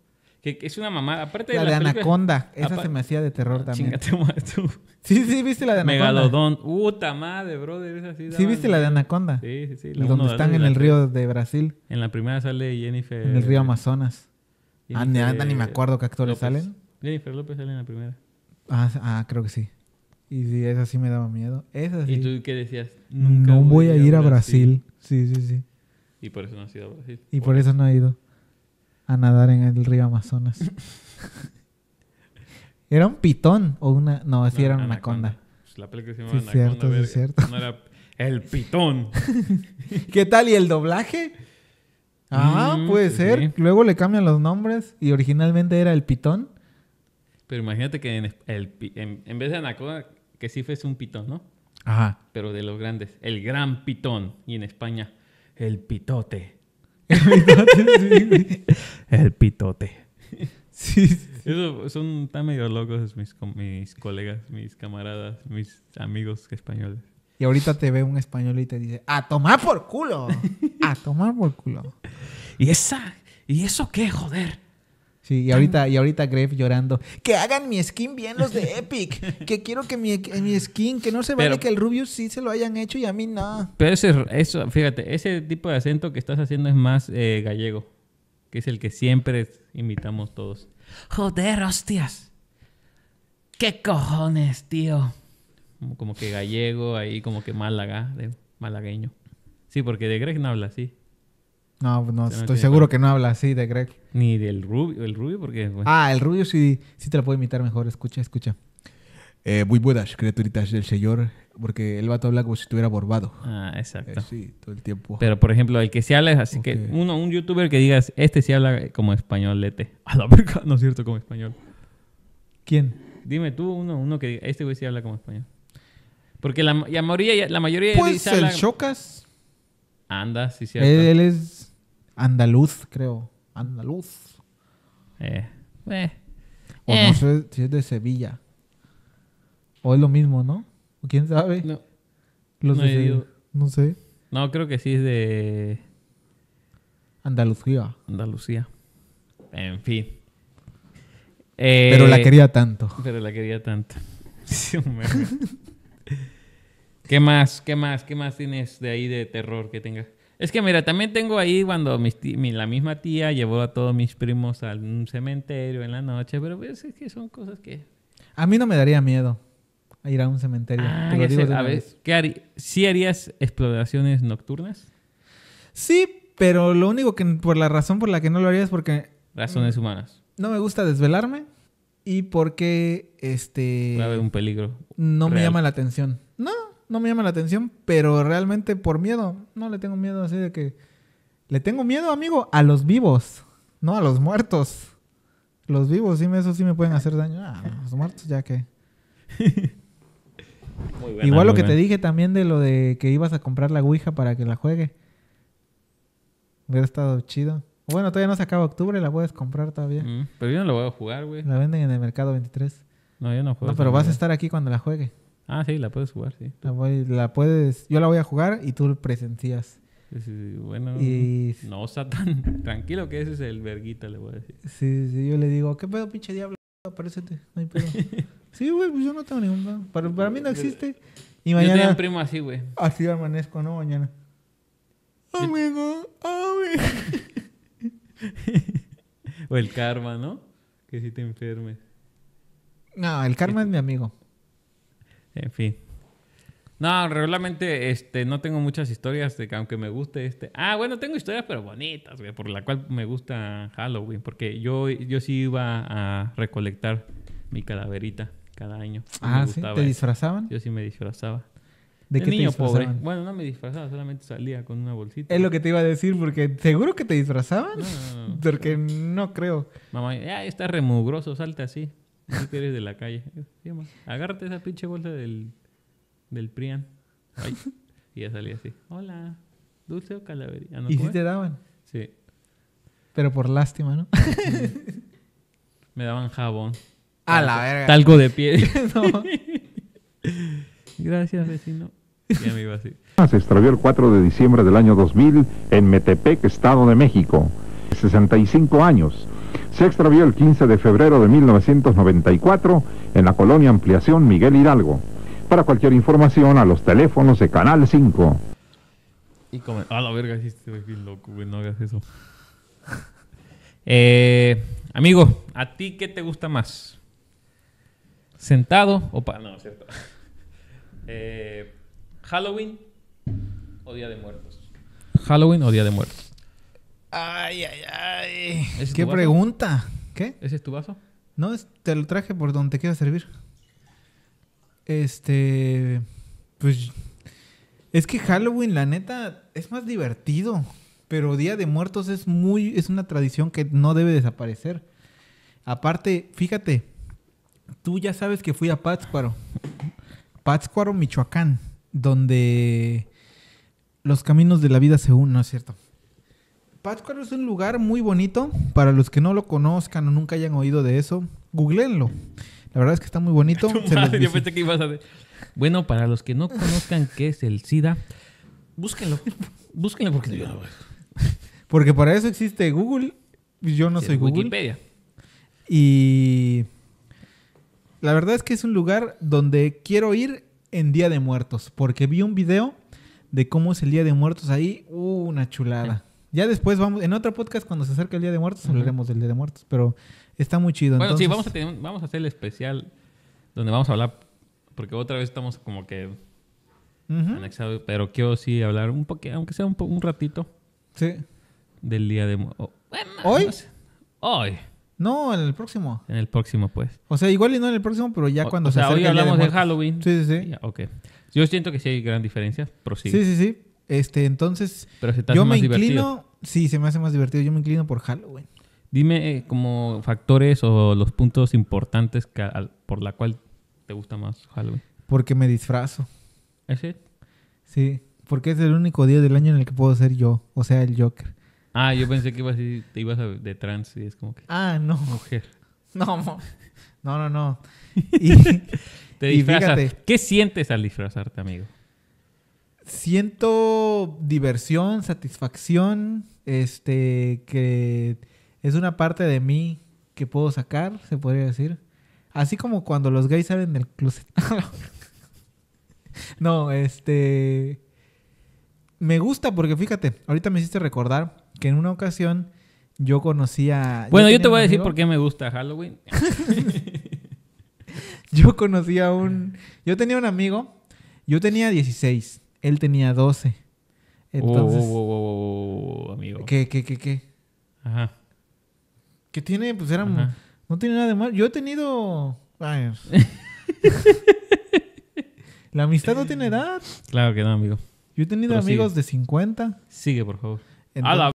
es una mamada. Aparte la de, de Anaconda. Esa se me hacía de terror ah, también. Sí, sí, viste la de Anaconda. Megalodón. Uta madre, brother. sí, sí, viste la de Anaconda. Sí, sí, sí. La donde están en el río de Brasil. En la primera sale Jennifer. En el río Amazonas. Ah, ni, me acuerdo qué actores salen. Jennifer López sale en la primera. Ah, ah creo que sí. Y sí, esa sí me daba miedo. Esa sí. ¿Y tú qué decías? Nunca no voy, a ir a Brasil. Sí, sí, sí. Y por eso no has ido a Brasil. Y por, por eso no he ido a nadar en el río Amazonas. era un pitón o una. No, así era una anaconda. Pues la se llamaba sí, Anaconda. Cierto, cierto. No era el pitón. ¿Qué tal? ¿Y el doblaje? Ah, mm, puede pues ser. Luego le cambian los nombres y originalmente era el pitón. Pero imagínate que en, en, vez de anaconda, que sí fue un pitón, ¿no? Ajá. Pero de los grandes. El gran pitón. Y en España, el pitote. El pitote, son, tan medio locos mis, mis colegas, mis camaradas, mis amigos españoles. Y ahorita te ve un español y te dice, a tomar por culo. A tomar por culo. y esa, y eso qué, joder. Sí, y ahorita, y ahorita llorando. Que hagan mi skin bien los de Epic. Que quiero que mi, skin, que no se vale que el Rubius sí se lo hayan hecho y a mí no. Pero ese, eso, fíjate, ese tipo de acento que estás haciendo es más eh, gallego. Que es el que siempre imitamos todos. Joder, hostias. ¿Qué cojones, tío? Como, que gallego ahí, como que málaga, malagueño. Sí, porque de Greg no habla así. No, pues no, estoy seguro que no habla así de Greg. Ni del rubio, el rubio porque... Ah, el rubio sí, sí te lo puedo imitar mejor. Escucha, escucha. Eh, muy buenas, criaturitas del señor, porque el vato habla como si estuviera borbado. Ah, exacto. Eh, sí, todo el tiempo. Pero, por ejemplo, el que se habla es así que... Uno, un youtuber que digas, este sí habla como españolete. A la verga, no es cierto, como español. ¿Quién? Dime tú uno, uno que diga, este güey sí habla como español. Porque la, la mayoría, la mayoría... Pues el Chocas. Anda, sí, cierto. él es andaluz, creo. Andaluz. Eh. eh. O no eh. sé si es de Sevilla. O es lo mismo, ¿no? quién sabe? No. no, sé. No, creo que sí es de... Andalucía. Andalucía. En fin. pero la eh, quería tanto. Pero la quería tanto. ¿Qué más? ¿Qué más? ¿Qué más tienes de ahí de terror que tengas? Es que mira, también tengo ahí cuando mi, la misma tía llevó a todos mis primos a un cementerio en la noche, pero pues es que son cosas que... A mí no me daría miedo ir a un cementerio. Ah, Te ¿sí harías exploraciones nocturnas? Sí, pero lo único que por la razón por la que no lo haría es porque... Razones humanas. No me gusta desvelarme y porque este... Va haber un peligro. No me llama la atención. No, no me llama la atención, pero realmente por miedo, no le tengo miedo así de que... Le tengo miedo, amigo, a los vivos, no a los muertos. Los vivos, sí, eso sí me pueden hacer daño. a ah, los muertos ya que... Igual lo que te dije también de lo de que ibas a comprar la Ouija para que la juegue. Hubiera estado chido. Bueno, todavía no se acaba octubre, la puedes comprar todavía. Mm, pero yo no la voy a jugar, güey. La venden en el mercado 23. No, yo no juego. No, pero vas a estar aquí cuando la juegue. Ah, sí, la puedes jugar, sí. La, voy, la puedes, yo la voy a jugar y tú presencias. Sí, bueno, y... no, Satan, tranquilo que ese es el verguita, le voy a decir. Sí, sí, yo le digo, ¿qué pedo, pinche diablo? Aparecete no hay pedo. sí, güey, pues yo no tengo ningún pedo. Para, mí no existe. Y mañana... Yo tenía primo así, güey. Así amanezco, ¿no? Mañana. Amigo, amigo. o el karma, ¿no? Que si te enfermes. No, el karma es mi amigo. En fin. No, regularmente este, no tengo muchas historias de que aunque me guste este. Ah, bueno, tengo historias pero bonitas, por la cual me gusta Halloween, porque yo, yo sí iba a recolectar mi calaverita cada año. Ah, sí, ¿te disfrazaban? Yo sí me disfrazaba. ¿De, ¿De qué pobre. Bueno, no me disfrazaba, solamente salía con una bolsita. Es lo que te iba a decir, porque seguro que te disfrazaban. porque no creo. Mamá, ya está remugroso, salte así. No te de la calle. Sí, Agárrate esa pinche bolsa del, del Prian. Y ya salía así. Hola, dulce o calavería. ¿No ¿Y si te daban? Sí. Pero por lástima, ¿no? Me daban jabón. A la verga. Talco de pie. Gracias, vecino. Ya me iba así. Se extravió el 4 de diciembre del año 2000 en Metepec, Estado de México. 65 años. Se extravió el 15 de febrero de 1994 en la colonia Ampliación Miguel Hidalgo. Para cualquier información a los teléfonos de Canal 5. A la verga, loco, no hagas eso. Eh, amigo, ¿a ti qué te gusta más? ¿Sentado o para...? No, cierto. Eh, ¿Halloween o Día de Muertos? ¿Halloween o Día de Muertos? Ay, ay, ay. ¿Qué pregunta? ¿Qué? ¿Ese es tu vaso? No, te lo traje por donde te servir. Este. Pues. Es que Halloween, la neta, es más divertido. Pero Día de Muertos es muy. Es una tradición que no debe desaparecer. Aparte, fíjate. Tú ya sabes que fui a Pátzcuaro. Pátzcuaro, Michoacán. Donde. Los caminos de la vida se unen, ¿no es cierto? Pátzcuaro es un lugar muy bonito. Para los que no lo conozcan o nunca hayan oído de eso, googleenlo. La verdad es que está muy bonito. Bueno, para los que no conozcan qué es el SIDA, búsquenlo. Búsquenlo porque para eso existe Google. Yo no soy Google. Wikipedia. Y la verdad es que es un lugar donde quiero ir en Día de Muertos. Porque vi un video de cómo es el Día de Muertos ahí. Uh, una chulada. Ya después vamos, en otro podcast, cuando se acerque el Día de Muertos, hablaremos del Día de Muertos, pero está muy chido. Bueno, sí, vamos a, hacer el especial donde vamos a hablar, porque otra vez estamos como que anexados, pero quiero sí hablar un poquito, aunque sea un, ratito. Sí. Del Día de Muertos. ¿Hoy? Hoy. No, en el próximo. En el próximo, pues. O sea, igual y no en el próximo, pero ya cuando se acerque el día de, de, Halloween. Sí, sí, sí. Yo siento que sí hay gran diferencia, pero Sí, sí, sí. Este, entonces, yo me inclino, sí, se me hace más divertido, yo me inclino por Halloween. Dime eh, como factores o los puntos importantes por la cual te gusta más Halloween. Porque me disfrazo. ¿Es it? Sí, porque es el único día del año en el que puedo ser yo, o sea, el Joker. Ah, yo pensé que ibas te ibas de trans y es como que Ah, no. mujer. No, no, no, Te disfrazas. ¿Qué sientes al disfrazarte, amigo? siento diversión, satisfacción, este, que es una parte de mí que puedo sacar, se podría decir. Así como cuando los gays salen del closet. no, este... Me gusta porque fíjate, ahorita me hiciste recordar que en una ocasión yo conocía... Bueno, yo, te voy a decir por qué me gusta Halloween. yo conocía un... Yo tenía un amigo, yo tenía 16 él tenía 12. Uh, entonces. Oh, amigo. ¿Qué, qué, qué, qué? Ajá. ¿Qué tiene? Pues era. No tiene nada de mal. Yo he tenido. Ay, La amistad no tiene edad. Claro que no, amigo. Yo he tenido amigos de 50. Sigue, por favor. a la...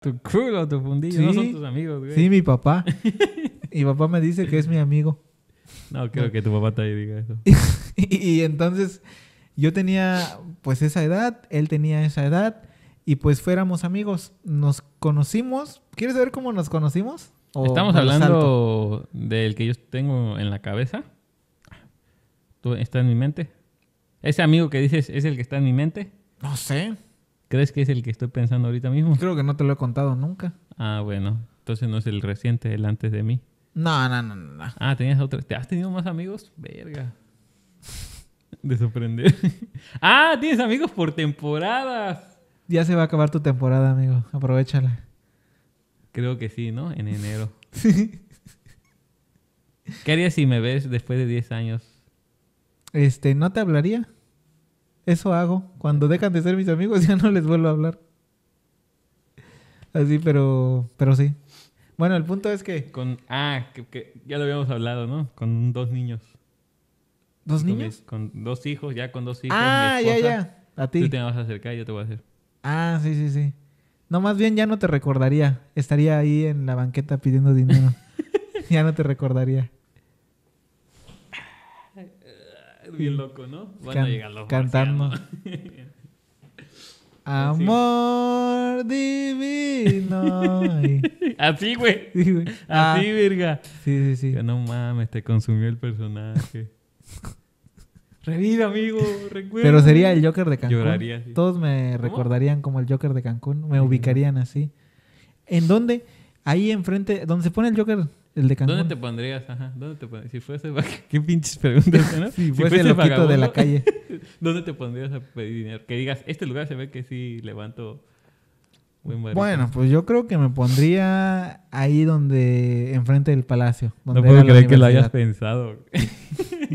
Tu crudo, tu fundillo. Sí, no son tus amigos, güey. Sí, mi papá. mi papá me dice que es mi amigo. No, creo que tu papá te diga eso. y entonces yo tenía pues esa edad, él tenía esa edad y pues fuéramos amigos. Nos conocimos. ¿Quieres saber cómo nos conocimos? Estamos hablando del que yo tengo en la cabeza. ¿Tú, ¿Está en mi mente? ¿Ese amigo que dices es el que está en mi mente? No sé. ¿Crees que es el que estoy pensando ahorita mismo? Creo que no te lo he contado nunca. Ah, bueno. Entonces no es el reciente, el antes de mí. No, no, no, no. Ah, ¿tenías otro? ¿Te has tenido más amigos? Verga. De sorprender. ah, tienes amigos por temporadas. Ya se va a acabar tu temporada, amigo. Aprovechala. Creo que sí, ¿no? En enero. ¿Qué harías si me ves después de 10 años? Este, no te hablaría. Eso hago. Cuando dejan de ser mis amigos ya no les vuelvo a hablar. Así, pero, pero sí. Bueno, el punto es que... Con, ah, que ya lo habíamos hablado, ¿no? Con dos niños. ¿Dos niños? Con, dos hijos, ya con dos hijos. Ah, ya, ya. A ti. Tú te vas a acercar y yo te voy a hacer. Ah, sí, sí, sí. No, más bien ya no te recordaría. Estaría ahí en la banqueta pidiendo dinero. ya no te recordaría. Bien loco, ¿no? Bueno, Cantando. Amor divino. Así, güey. Así, virga. Ah. verga. Sí, sí, sí. no mames, te consumió el personaje. Revive, amigo, recuerdo. Pero sería el Joker de Cancún. Lloraría, Todos me recordarían como el Joker de Cancún. Me ubicarían así. ¿En dónde? Ahí enfrente, donde se pone el Joker, el de Cancún. ¿Dónde te pondrías? Ajá, ¿dónde te pondrías? Si fuese... Qué pinches preguntas, ¿no? si, fuese el loquito de la calle. ¿Dónde te pondrías a pedir dinero? Que digas, este lugar se ve que sí levanto... Bueno, pues yo creo que me pondría ahí donde, enfrente del palacio. no puedo creer que lo hayas pensado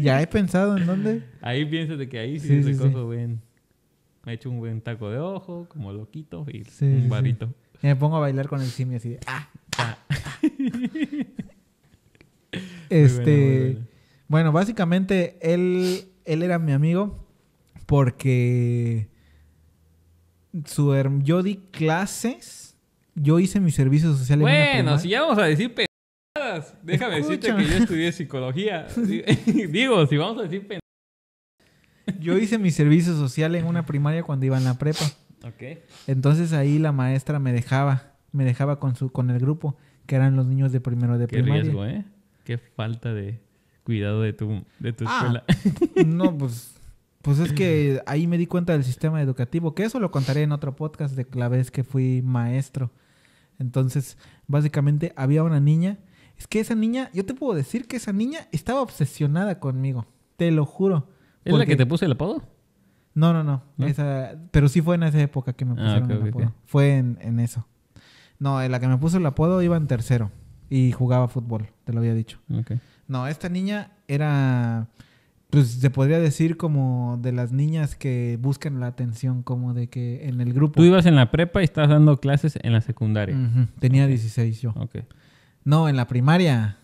ya he pensado en dónde. Ahí piénsate que ahí sí, se bien Me hecho un buen taco de ojo, como loquito, y un barrito. me pongo a bailar con el simio así de ah, ah, ah". este. bueno, básicamente él, él era mi amigo porque su, yo di clases, yo hice mi servicio social. Bueno, si ya vamos a decir Déjame decirte que yo estudié psicología. Digo, si vamos a decir Yo hice mi servicio social en una primaria cuando iba en la prepa. Ok. Entonces ahí la maestra me dejaba, me dejaba con su con el grupo, que eran los niños de primero de Qué Riesgo, ¿eh? Qué falta de cuidado de tu, de ah, escuela. no, pues pues es que ahí me di cuenta del sistema educativo, que eso lo contaré en otro podcast de la vez que fui maestro. Entonces, básicamente había una niña es que esa niña, yo te puedo decir que esa niña estaba obsesionada conmigo. Te lo juro. ¿Es la que te puse el apodo? No, no, no. pero sí fue en esa época que me ah, pusieron el apodo. Fue en, eso. No, en la que me puso el apodo iba en tercero y jugaba fútbol, te lo había dicho. No, esta niña era, pues se podría decir como de las niñas que buscan la atención, como de que en el grupo. Tú ibas en la prepa y estás dando clases en la secundaria. Tenía 16 yo. Ok. No, en la primaria.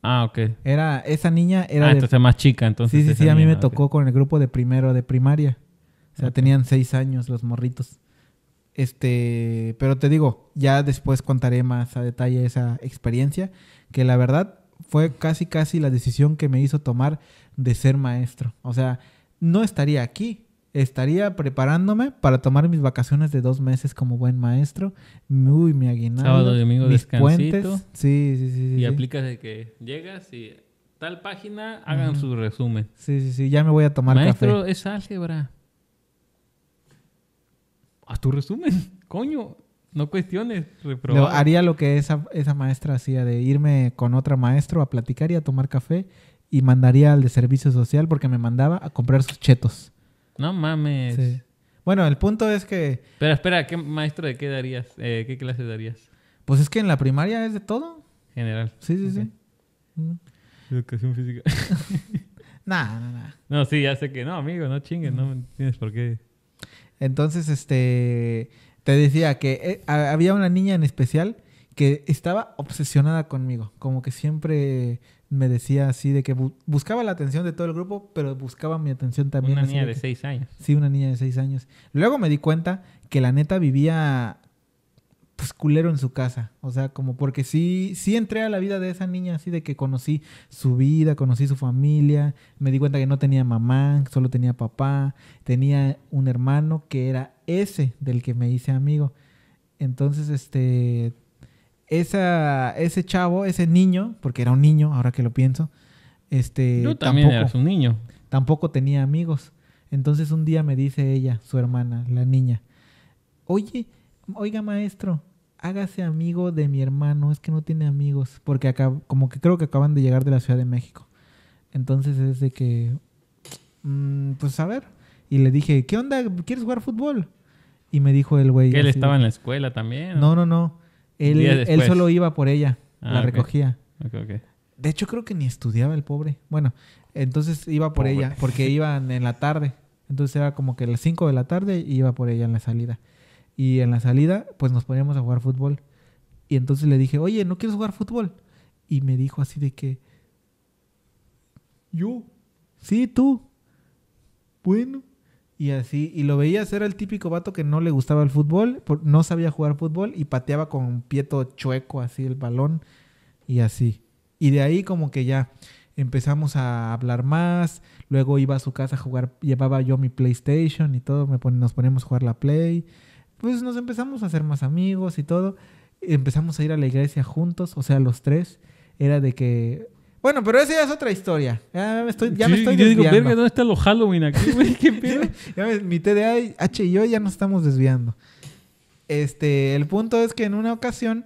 Ah, ok. Era, esa niña era... Ah, entonces más chica, entonces. Sí, sí, sí, a mí me tocó con el grupo de primero de primaria. O sea, tenían seis años los morritos. Este, pero te digo, ya después contaré más a detalle esa experiencia, que la verdad fue casi, casi la decisión que me hizo tomar de ser maestro. O sea, no estaría aquí estaría preparándome para tomar mis vacaciones de dos meses como buen maestro. Uy, mi aguinaldo. Sábado, domingo, mis Puentes. Sí, sí, sí. Y sí. aplicas de que llegas y tal página, hagan su resumen. Sí, sí, sí. Ya me voy a tomar Maestro, es álgebra. a tu resumen, coño. No cuestiones, reprobar. haría lo que esa, esa maestra hacía, de irme con otra maestro a platicar y a tomar café y mandaría al de servicio social porque me mandaba a comprar sus chetos. No mames. Bueno, el punto es que... Pero espera, ¿qué maestro de qué darías? Eh, ¿Qué clase darías? Pues es que en la primaria es de todo. General. Sí, sí, sí. Educación física. nah, no, no. No, sí, ya sé que no, amigo, no chingues, no tienes por qué. Entonces, este, te decía que eh, había una niña en especial que estaba obsesionada conmigo, como que siempre me decía así de que buscaba la atención de todo el grupo, pero buscaba mi atención también. Una niña de, seis años. Sí, una niña de seis años. Luego me di cuenta que la neta vivía pues culero en su casa, o sea, como porque sí, sí entré a la vida de esa niña, así de que conocí su vida, conocí su familia, me di cuenta que no tenía mamá, solo tenía papá, tenía un hermano que era ese del que me hice amigo. Entonces, este, esa, ese chavo, ese niño, porque era un niño, ahora que lo pienso, este... también tampoco, eras un niño. Tampoco tenía amigos. Entonces un día me dice ella, su hermana, la niña, oye, oiga maestro, hágase amigo de mi hermano, es que no tiene amigos, porque acá, como que creo que acaban de llegar de la Ciudad de México. Entonces es de que, mm, pues a ver, y le dije, ¿qué onda? ¿Quieres jugar fútbol? Y me dijo el güey... ¿Él estaba en la escuela también? no, no. no él, solo iba por ella, ah, la recogía. De hecho, creo que ni estudiaba el pobre. Bueno, entonces iba por ella, porque iban en la tarde. Entonces era como que a las 5 de la tarde iba por ella en la salida. Y en la salida, pues nos poníamos a jugar fútbol. Y entonces le dije, oye, ¿no quieres jugar fútbol? Y me dijo así de que, yo, sí, tú. Bueno, y así, y lo veías, era el típico vato que no le gustaba el fútbol, no sabía jugar fútbol y pateaba con un pieto chueco así el balón y así. Y de ahí como que ya empezamos a hablar más, luego iba a su casa a jugar, llevaba yo mi PlayStation y todo, me nos poníamos a jugar la Play, pues nos empezamos a hacer más amigos y todo, empezamos a ir a la iglesia juntos, o sea, los tres, era de que bueno, pero esa ya es otra historia. Ya me estoy, ya me estoy yo desviando. digo, ¿dónde está los Halloween aquí, ¿Qué pedo? ya, mi TDA, y H y yo ya nos estamos desviando. Este, el punto es que en una ocasión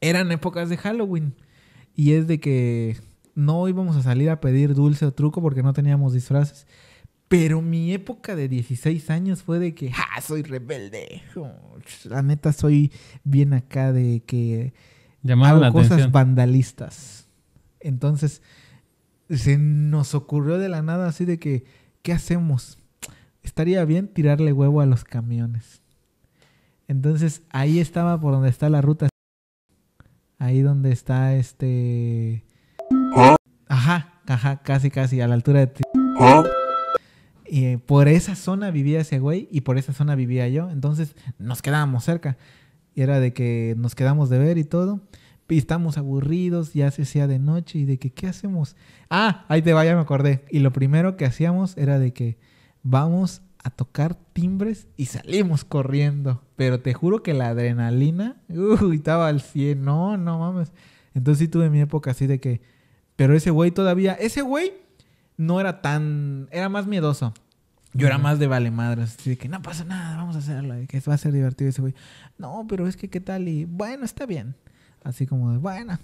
eran épocas de Halloween. Y es de que no íbamos a salir a pedir dulce o truco porque no teníamos disfraces. Pero mi época de 16 años fue de que, ¡ja! Ah, soy rebelde. Oh, la neta, soy bien acá de que hago cosas vandalistas. Entonces, se nos ocurrió de la nada así de que, ¿qué hacemos? Estaría bien tirarle huevo a los camiones. Entonces, ahí estaba por donde está la ruta. Ahí donde está este... Ajá, ajá, casi, casi, a la altura de ti. Y eh, por esa zona vivía ese güey y por esa zona vivía yo. Entonces nos quedábamos cerca. Y era de que nos quedamos de ver y todo estamos aburridos, ya se sea de noche y de que, ¿qué hacemos? Ah, ahí te vaya, me acordé. Y lo primero que hacíamos era de que vamos a tocar timbres y salimos corriendo. Pero te juro que la adrenalina, uy, uh, estaba al 100, no, no mames. Entonces sí tuve mi época así de que, pero ese güey todavía, ese güey no era tan, era más miedoso. Yo era más de vale madres, así de que no pasa nada, vamos a hacerlo, que va a ser divertido ese güey. No, pero es que qué tal y bueno, está bien así como de, bueno.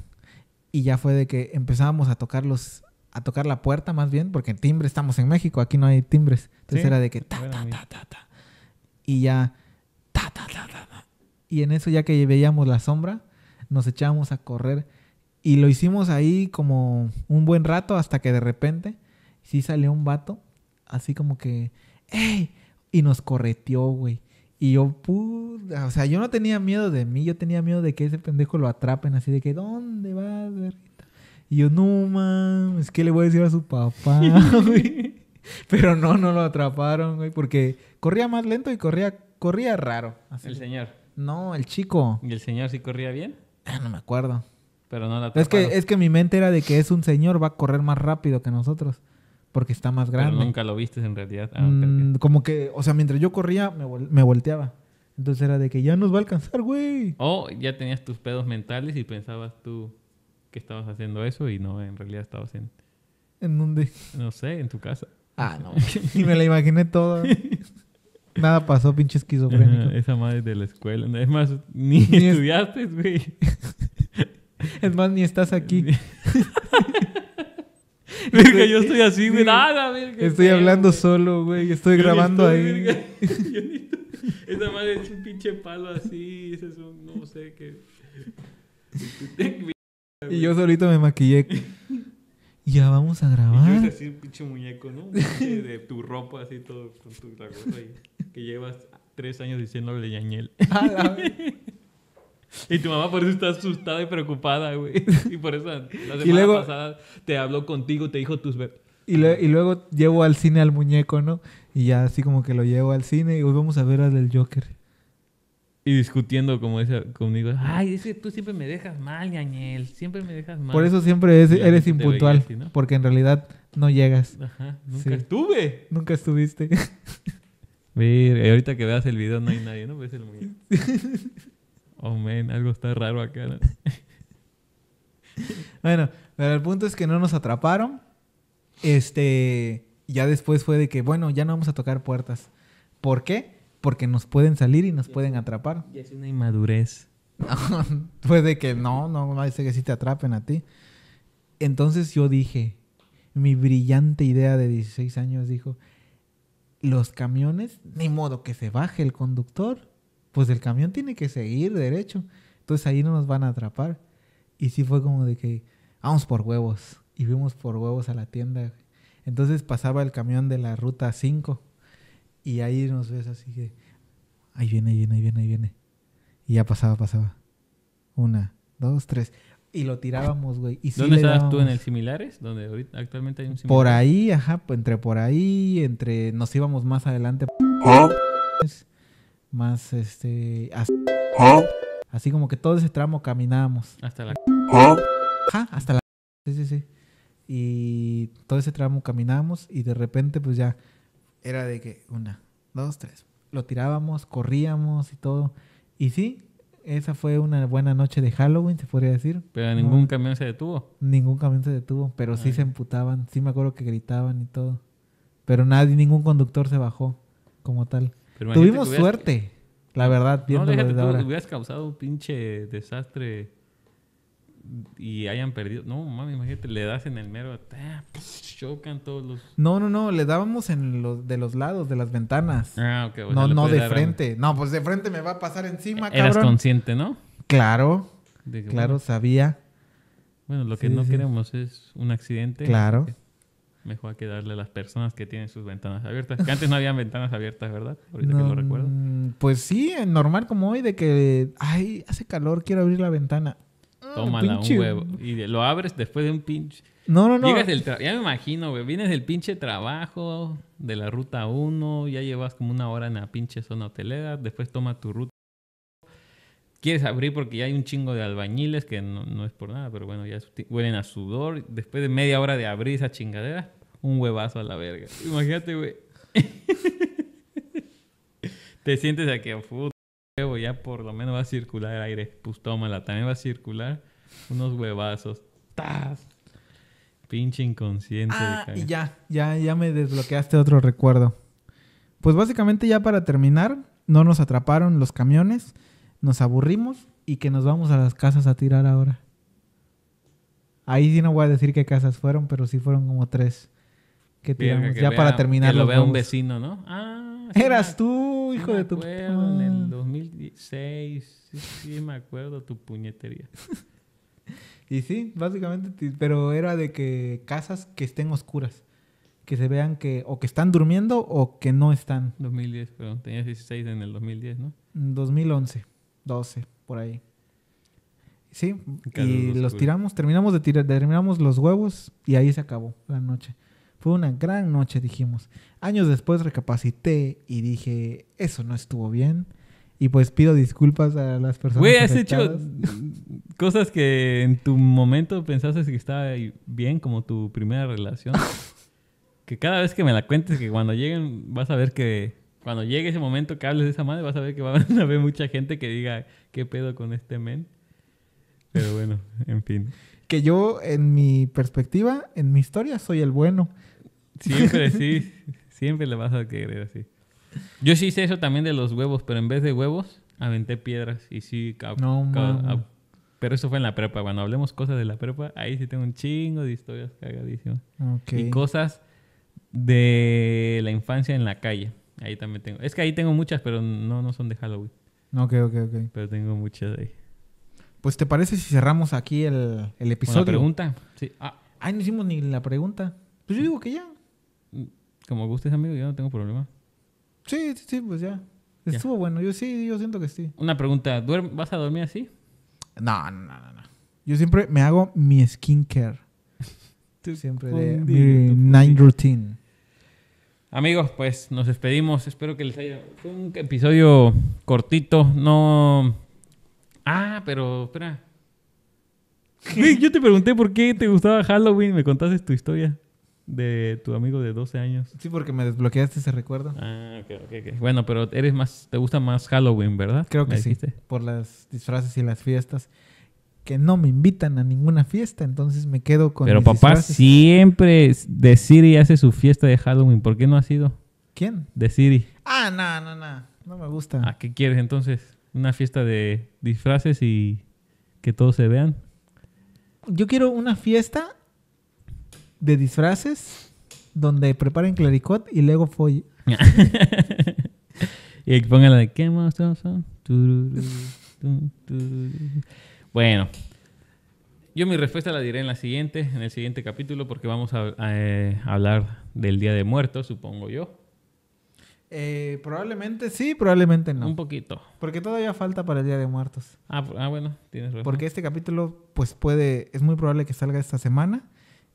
Y ya fue de que empezábamos a tocar a tocar la puerta más bien, porque en timbre estamos en México, aquí no hay timbres. Entonces era de que ta, ta, ta, ta, ta. Y ya, Y en eso ya que veíamos la sombra, nos echábamos a correr. Y lo hicimos ahí como un buen rato hasta que de repente sí salió un vato, así como que, ¡Ey! Y nos correteó, güey. Y yo, puta, o sea, yo no tenía miedo de mí, yo tenía miedo de que ese pendejo lo atrapen, así de que, ¿dónde vas, Y yo, no mames, que le voy a decir a su papá, Pero no, no lo atraparon, güey, porque corría más lento y corría, corría raro. El señor. No, el chico. ¿Y el señor sí corría bien? Ah, no me acuerdo. Pero no la atraparon. Es que, es que mi mente era de que es un señor, va a correr más rápido que nosotros porque está más grande. nunca lo viste en realidad. Ah, mm, como que, o sea, mientras yo corría, me, volteaba. Entonces era de que ya nos va a alcanzar, güey. O oh, ya tenías tus pedos mentales y pensabas tú que estabas haciendo eso y no, en realidad estabas en... ¿En dónde? No sé, en tu casa. Ah, no. y me la imaginé toda. Nada pasó, pinche esquizofrénico. esa madre de la escuela. Es más, ni, estudiaste, güey. Es... es más, ni estás aquí. yo estoy así, güey. Nada, verga. Estoy hablando solo, güey. Estoy grabando ahí. Esa madre es un pinche palo así. Ese es un, no sé qué. y yo solito me maquillé. Ya vamos a grabar. Es así un pinche muñeco, ¿no? De tu ropa así todo con tu la ahí. Que llevas tres años diciéndole Yañel. Y tu mamá por eso está asustada y preocupada, güey. Y por eso la semana pasada te habló contigo, te dijo tus... Y, y luego llevo al cine al muñeco, ¿no? Y ya así como que lo llevo al cine y hoy vamos a ver al del Joker. Y discutiendo como esa, conmigo. Ay, es que tú siempre me dejas mal, ñañel. Siempre me dejas mal. Por eso siempre eres impuntual. Porque en realidad no llegas. Ajá. Nunca estuve. Nunca estuviste. Mira, ahorita que veas el video no hay nadie, ¿no? Ves oh man, algo está raro acá. bueno, pero el punto es que no nos atraparon. Este, ya después fue de que, bueno, ya no vamos a tocar puertas. ¿Por qué? Porque nos pueden salir y nos pueden atrapar. Y es una inmadurez. puede que no, no no, dice que sí te atrapen a ti. Entonces yo dije, mi brillante idea de 16 años dijo, los camiones, ni modo que se baje el conductor pues el camión tiene que seguir derecho. Entonces ahí no nos van a atrapar. Y sí fue como de que, vamos por huevos. Y fuimos por huevos a la tienda. Entonces pasaba el camión de la ruta 5. Y ahí nos ves así que, ahí viene, ahí viene, ahí viene, ahí viene. Y ya pasaba, pasaba. Una, dos, tres. Y lo tirábamos, güey. ¿Dónde estabas tú? ¿En el Similares? Donde ahorita, actualmente hay un Similares. Por ahí, ajá, entre por ahí, entre. Nos íbamos más adelante más este ¿Ah? así, como que todo ese tramo caminábamos hasta la ¿Ah? hasta la sí sí sí y todo ese tramo caminábamos y de repente pues ya era de que una dos tres lo tirábamos corríamos y todo y sí esa fue una buena noche de Halloween, se podría decir. Pero ningún camión se detuvo. Ningún camión se detuvo, pero sí se emputaban, sí me acuerdo que gritaban y todo. Pero nadie, ningún conductor se bajó como tal. Tuvimos suerte, la verdad. No, desde ahora. hubieras causado un pinche desastre y hayan perdido. No, mami, imagínate, le das en el mero. chocan todos los. No, no, no, le dábamos en los, de los lados, de las ventanas. Ah, ok, No, no de frente. No, pues de frente me va a pasar encima, Eras consciente, ¿no? Claro. claro, sabía. Bueno, lo que no queremos es un accidente. Claro mejor hay que darle a las personas que tienen sus ventanas abiertas. Que antes no habían ventanas abiertas, ¿verdad? Ahorita que lo recuerdo. Mm, pues sí, eh, normal como hoy de que, ay, hace calor, quiero abrir la ventana. Mm, Tómala un huevo. Y lo abres después de un pinche. No, no, no. ya me imagino, güey. Vienes del pinche trabajo, de la ruta 1, ya llevas como una hora en la pinche zona hotelera, después toma tu ruta. Quieres abrir porque ya hay un chingo de albañiles, que no, no es por nada, pero bueno, ya huelen a sudor. Después de media hora de abrir esa chingadera, un huevazo a la verga. Imagínate, güey. Te sientes aquí, que... fútbol. ya por lo menos va a circular el aire. Pues tómala, también va a circular unos huevazos. ¡Tas! Pinche inconsciente. Ah, y ya, ya, ya me desbloqueaste otro recuerdo. Pues básicamente ya para terminar, no nos atraparon los camiones, nos aburrimos y que nos vamos a las casas a tirar ahora. Ahí sí no voy a decir qué casas fueron, pero sí fueron como tres que ya para terminar. Que lo vea un vecino, ¿no? Ah, Eras tú, hijo de tu En el 2016, sí, me acuerdo tu puñetería. y sí, básicamente, pero era de que casas que estén oscuras. Que se vean que o que están durmiendo o que no están. 2010, perdón, tenías 16 en el 2010, ¿no? 2011, mm, 12, por ahí. Sí, y los tiramos, terminamos de tirar, terminamos los huevos y ahí se acabó la noche. Fue una gran noche, dijimos. Años después recapacité y dije, eso no estuvo bien. Y pues pido disculpas a las personas. Güey, has hecho cosas que en tu momento pensaste que estaba bien, como tu primera relación. que cada vez que me la cuentes, que cuando lleguen, vas a ver que. Cuando llegue ese momento que hables de esa madre, vas a ver que van a haber mucha gente que diga, ¿qué pedo con este men? Pero bueno, en fin. Que yo, en mi perspectiva, en mi historia, soy el bueno. Siempre, sí. Siempre le vas a querer así. Yo sí hice eso también de los huevos, pero en vez de huevos, aventé piedras y sí. no, pero eso fue en la prepa. Cuando hablemos cosas de la prepa, ahí sí tengo un chingo de historias cagadísimas. Y cosas de la infancia en la calle. Ahí también tengo. Es que ahí tengo muchas, pero no, no son de Halloween. Ok, ok, ok. Pero tengo muchas ahí. Pues, ¿te parece si cerramos aquí el, el episodio? la pregunta? Sí. Ah. no hicimos ni la pregunta. Pues yo digo que ya. Como gustes, amigo, yo no tengo problema. Sí, sí, pues ya. Estuvo bueno. Yo sí, yo siento que sí. Una pregunta. ¿Vas a dormir así? No, no, no, no. Yo siempre me hago mi skincare. siempre de mi night routine. Amigos, pues nos despedimos. Espero que les haya. Fue un episodio cortito. No. Ah, pero espera. Yo te pregunté por qué te gustaba Halloween. Me contaste tu historia de tu amigo de 12 años. Sí, porque me desbloqueaste ese recuerdo. Ah, ok, ok, ok. Bueno, pero eres más, te gusta más Halloween, ¿verdad? Creo que sí. Por las disfraces y las fiestas. Que no me invitan a ninguna fiesta, entonces me quedo con. Pero papá siempre de Siri hace su fiesta de Halloween. ¿Por qué no ha sido? ¿Quién? De Siri. Ah, no, no, no. No me gusta. ¿A ah, qué quieres entonces? ¿Una fiesta de disfraces y que todos se vean? Yo quiero una fiesta de disfraces donde preparen claricot y luego folle. y pongan la de qué más Bueno, yo mi respuesta la diré en la siguiente, en el siguiente capítulo, porque vamos a, eh, hablar del Día de Muertos, supongo yo. Eh, probablemente sí, probablemente no. Un poquito. Porque todavía falta para el Día de Muertos. Ah, ah bueno, tienes razón. Porque este capítulo, pues puede, es muy probable que salga esta semana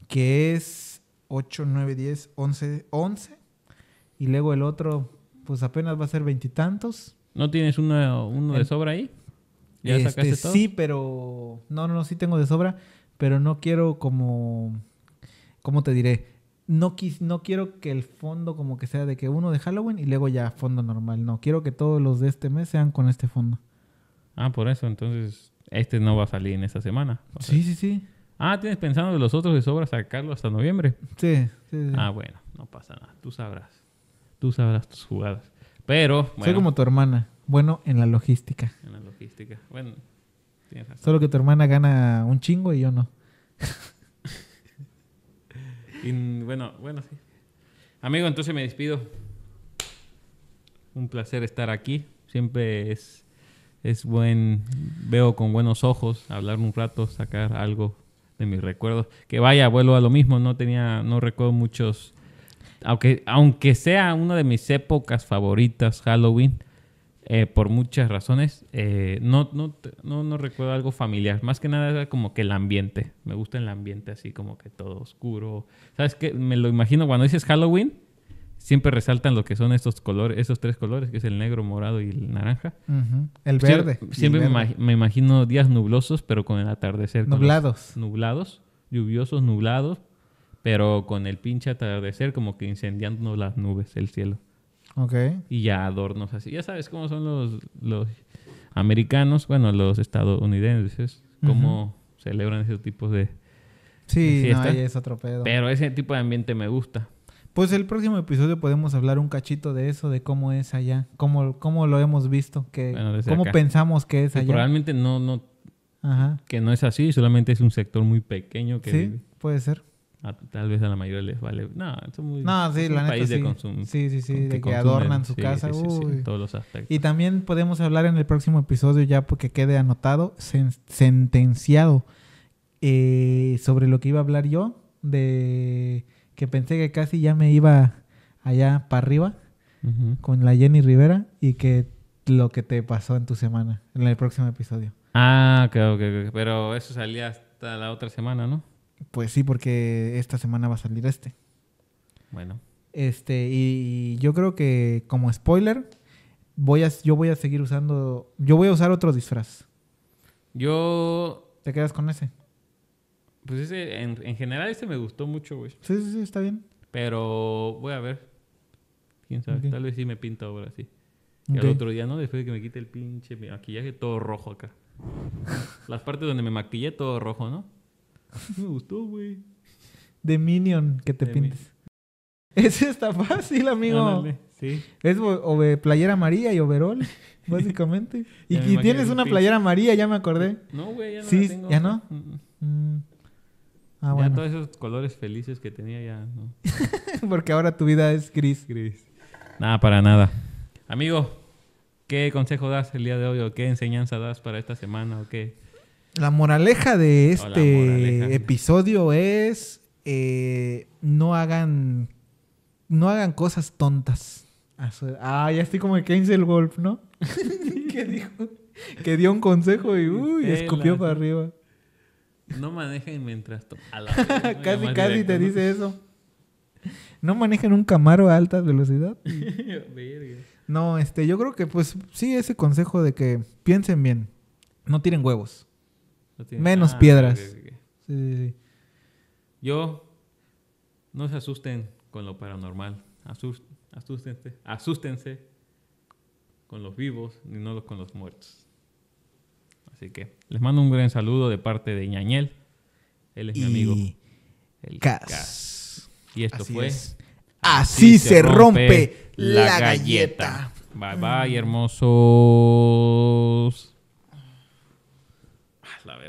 que es 8, 9, 10, 11, 11. Y luego el otro, pues apenas va a ser veintitantos. ¿No tienes uno uno de sobra ahí? ¿Ya sacaste este, todo? Sí, pero... No, no, sí tengo de sobra, pero no quiero como... ¿Cómo te diré? No, no quiero que el fondo como que sea de que uno de Halloween y luego ya fondo normal. No, quiero que todos los de este mes sean con este fondo. Ah, por eso, entonces este no va a salir en esta semana. Sí, sí, sí. Ah, tienes pensando de los otros de sobra sacarlo hasta noviembre. Sí, sí, Ah, bueno, no pasa nada. Tú sabrás. Tú sabrás tus jugadas. Pero. Soy como tu hermana. Bueno, en la logística. En la logística. Bueno, tienes razón. Solo que tu hermana gana un chingo y yo no. y, bueno, bueno, sí. Amigo, entonces me despido. Un placer estar aquí. Siempre es, es buen. Veo con buenos ojos hablar un rato, sacar algo de mis recuerdos. Que vaya, vuelvo a lo mismo, no tenía, no recuerdo muchos. Aunque, aunque sea una de mis épocas favoritas, Halloween, eh, por muchas razones, eh, no, no, no, no, recuerdo algo familiar. Más que nada era como que el ambiente. Me gusta el ambiente así como que todo oscuro. ¿Sabes qué? Me lo imagino cuando dices Halloween, siempre resaltan lo que son estos colores, esos tres colores, que es el negro, morado y el naranja. El verde. siempre Me, imagino días nublosos, pero con el atardecer. Nublados. Nublados, lluviosos, nublados, pero con el pinche atardecer como que incendiándonos las nubes, el cielo. Ok. Y ya adornos así. Ya sabes cómo son los, los americanos, bueno, los estadounidenses, cómo celebran ese tipo de... Sí, no, ahí es otro Pero ese tipo de ambiente me gusta. Pues el próximo episodio podemos hablar un cachito de eso, de cómo es allá, cómo, cómo lo hemos visto, que, cómo pensamos que es allá. Probablemente no, no, Ajá. que no es así, solamente es un sector muy pequeño que sí, puede ser. tal vez a la mayoría les vale. No, es un país de consumo. Sí, sí, sí, de adornan su sí, casa. todos los aspectos. Y también podemos hablar en el próximo episodio, ya porque quede anotado, sentenciado, eh, sobre lo que iba a hablar yo de que pensé que casi ya me iba allá para arriba con la Jenny Rivera y que lo que te pasó en tu semana, en el próximo episodio. Ah, claro Pero eso salía hasta la otra semana, ¿no? Pues sí, porque esta semana va a salir este. Bueno. Este, y, y yo creo que como spoiler, voy a, yo voy a seguir usando, yo voy a usar otro disfraz. Yo... ¿Te quedas con ese? Pues ese, en, general, ese me gustó mucho, güey. Sí, sí, sí, está bien. Pero voy a ver. Quién sabe, tal vez sí me pinta ahora, sí. Y otro día, ¿no? Después de que me quite el pinche maquillaje, todo rojo acá. Las partes donde me maquillé, todo rojo, ¿no? Me gustó, güey. De Minion que te pintes. Ese está fácil, amigo. sí. Es o playera amarilla y overol, básicamente. y, tienes una playera amarilla, ya me acordé. No, güey, ya no sí, ¿Ya no? Mm, mm. Mm. Ah, ya todos esos colores felices que tenía ya, ¿no? Porque ahora tu vida es gris. Gris. Nada, para nada. Amigo, ¿qué consejo das el día de hoy o qué enseñanza das para esta semana o qué? La moraleja de este episodio es eh, no hagan no hagan cosas tontas. Ah, ah ya estoy como el el Wolf, ¿no? ¿Qué dijo? Que dio un consejo y uy, escupió para arriba. No manejen mientras toman. casi, casi te dice eso. No manejen un camaro a alta velocidad. no, este, yo creo que pues sí, ese consejo de que piensen bien. No tiren huevos. Menos piedras. Sí, Yo, no se asusten con lo paranormal. asústense, asústense con los vivos y no con los muertos. Así que les mando un gran saludo de parte de Ñañel. Él es mi amigo. El Y esto fue. Así, se, rompe, la galleta. Bye bye, mm. hermosos.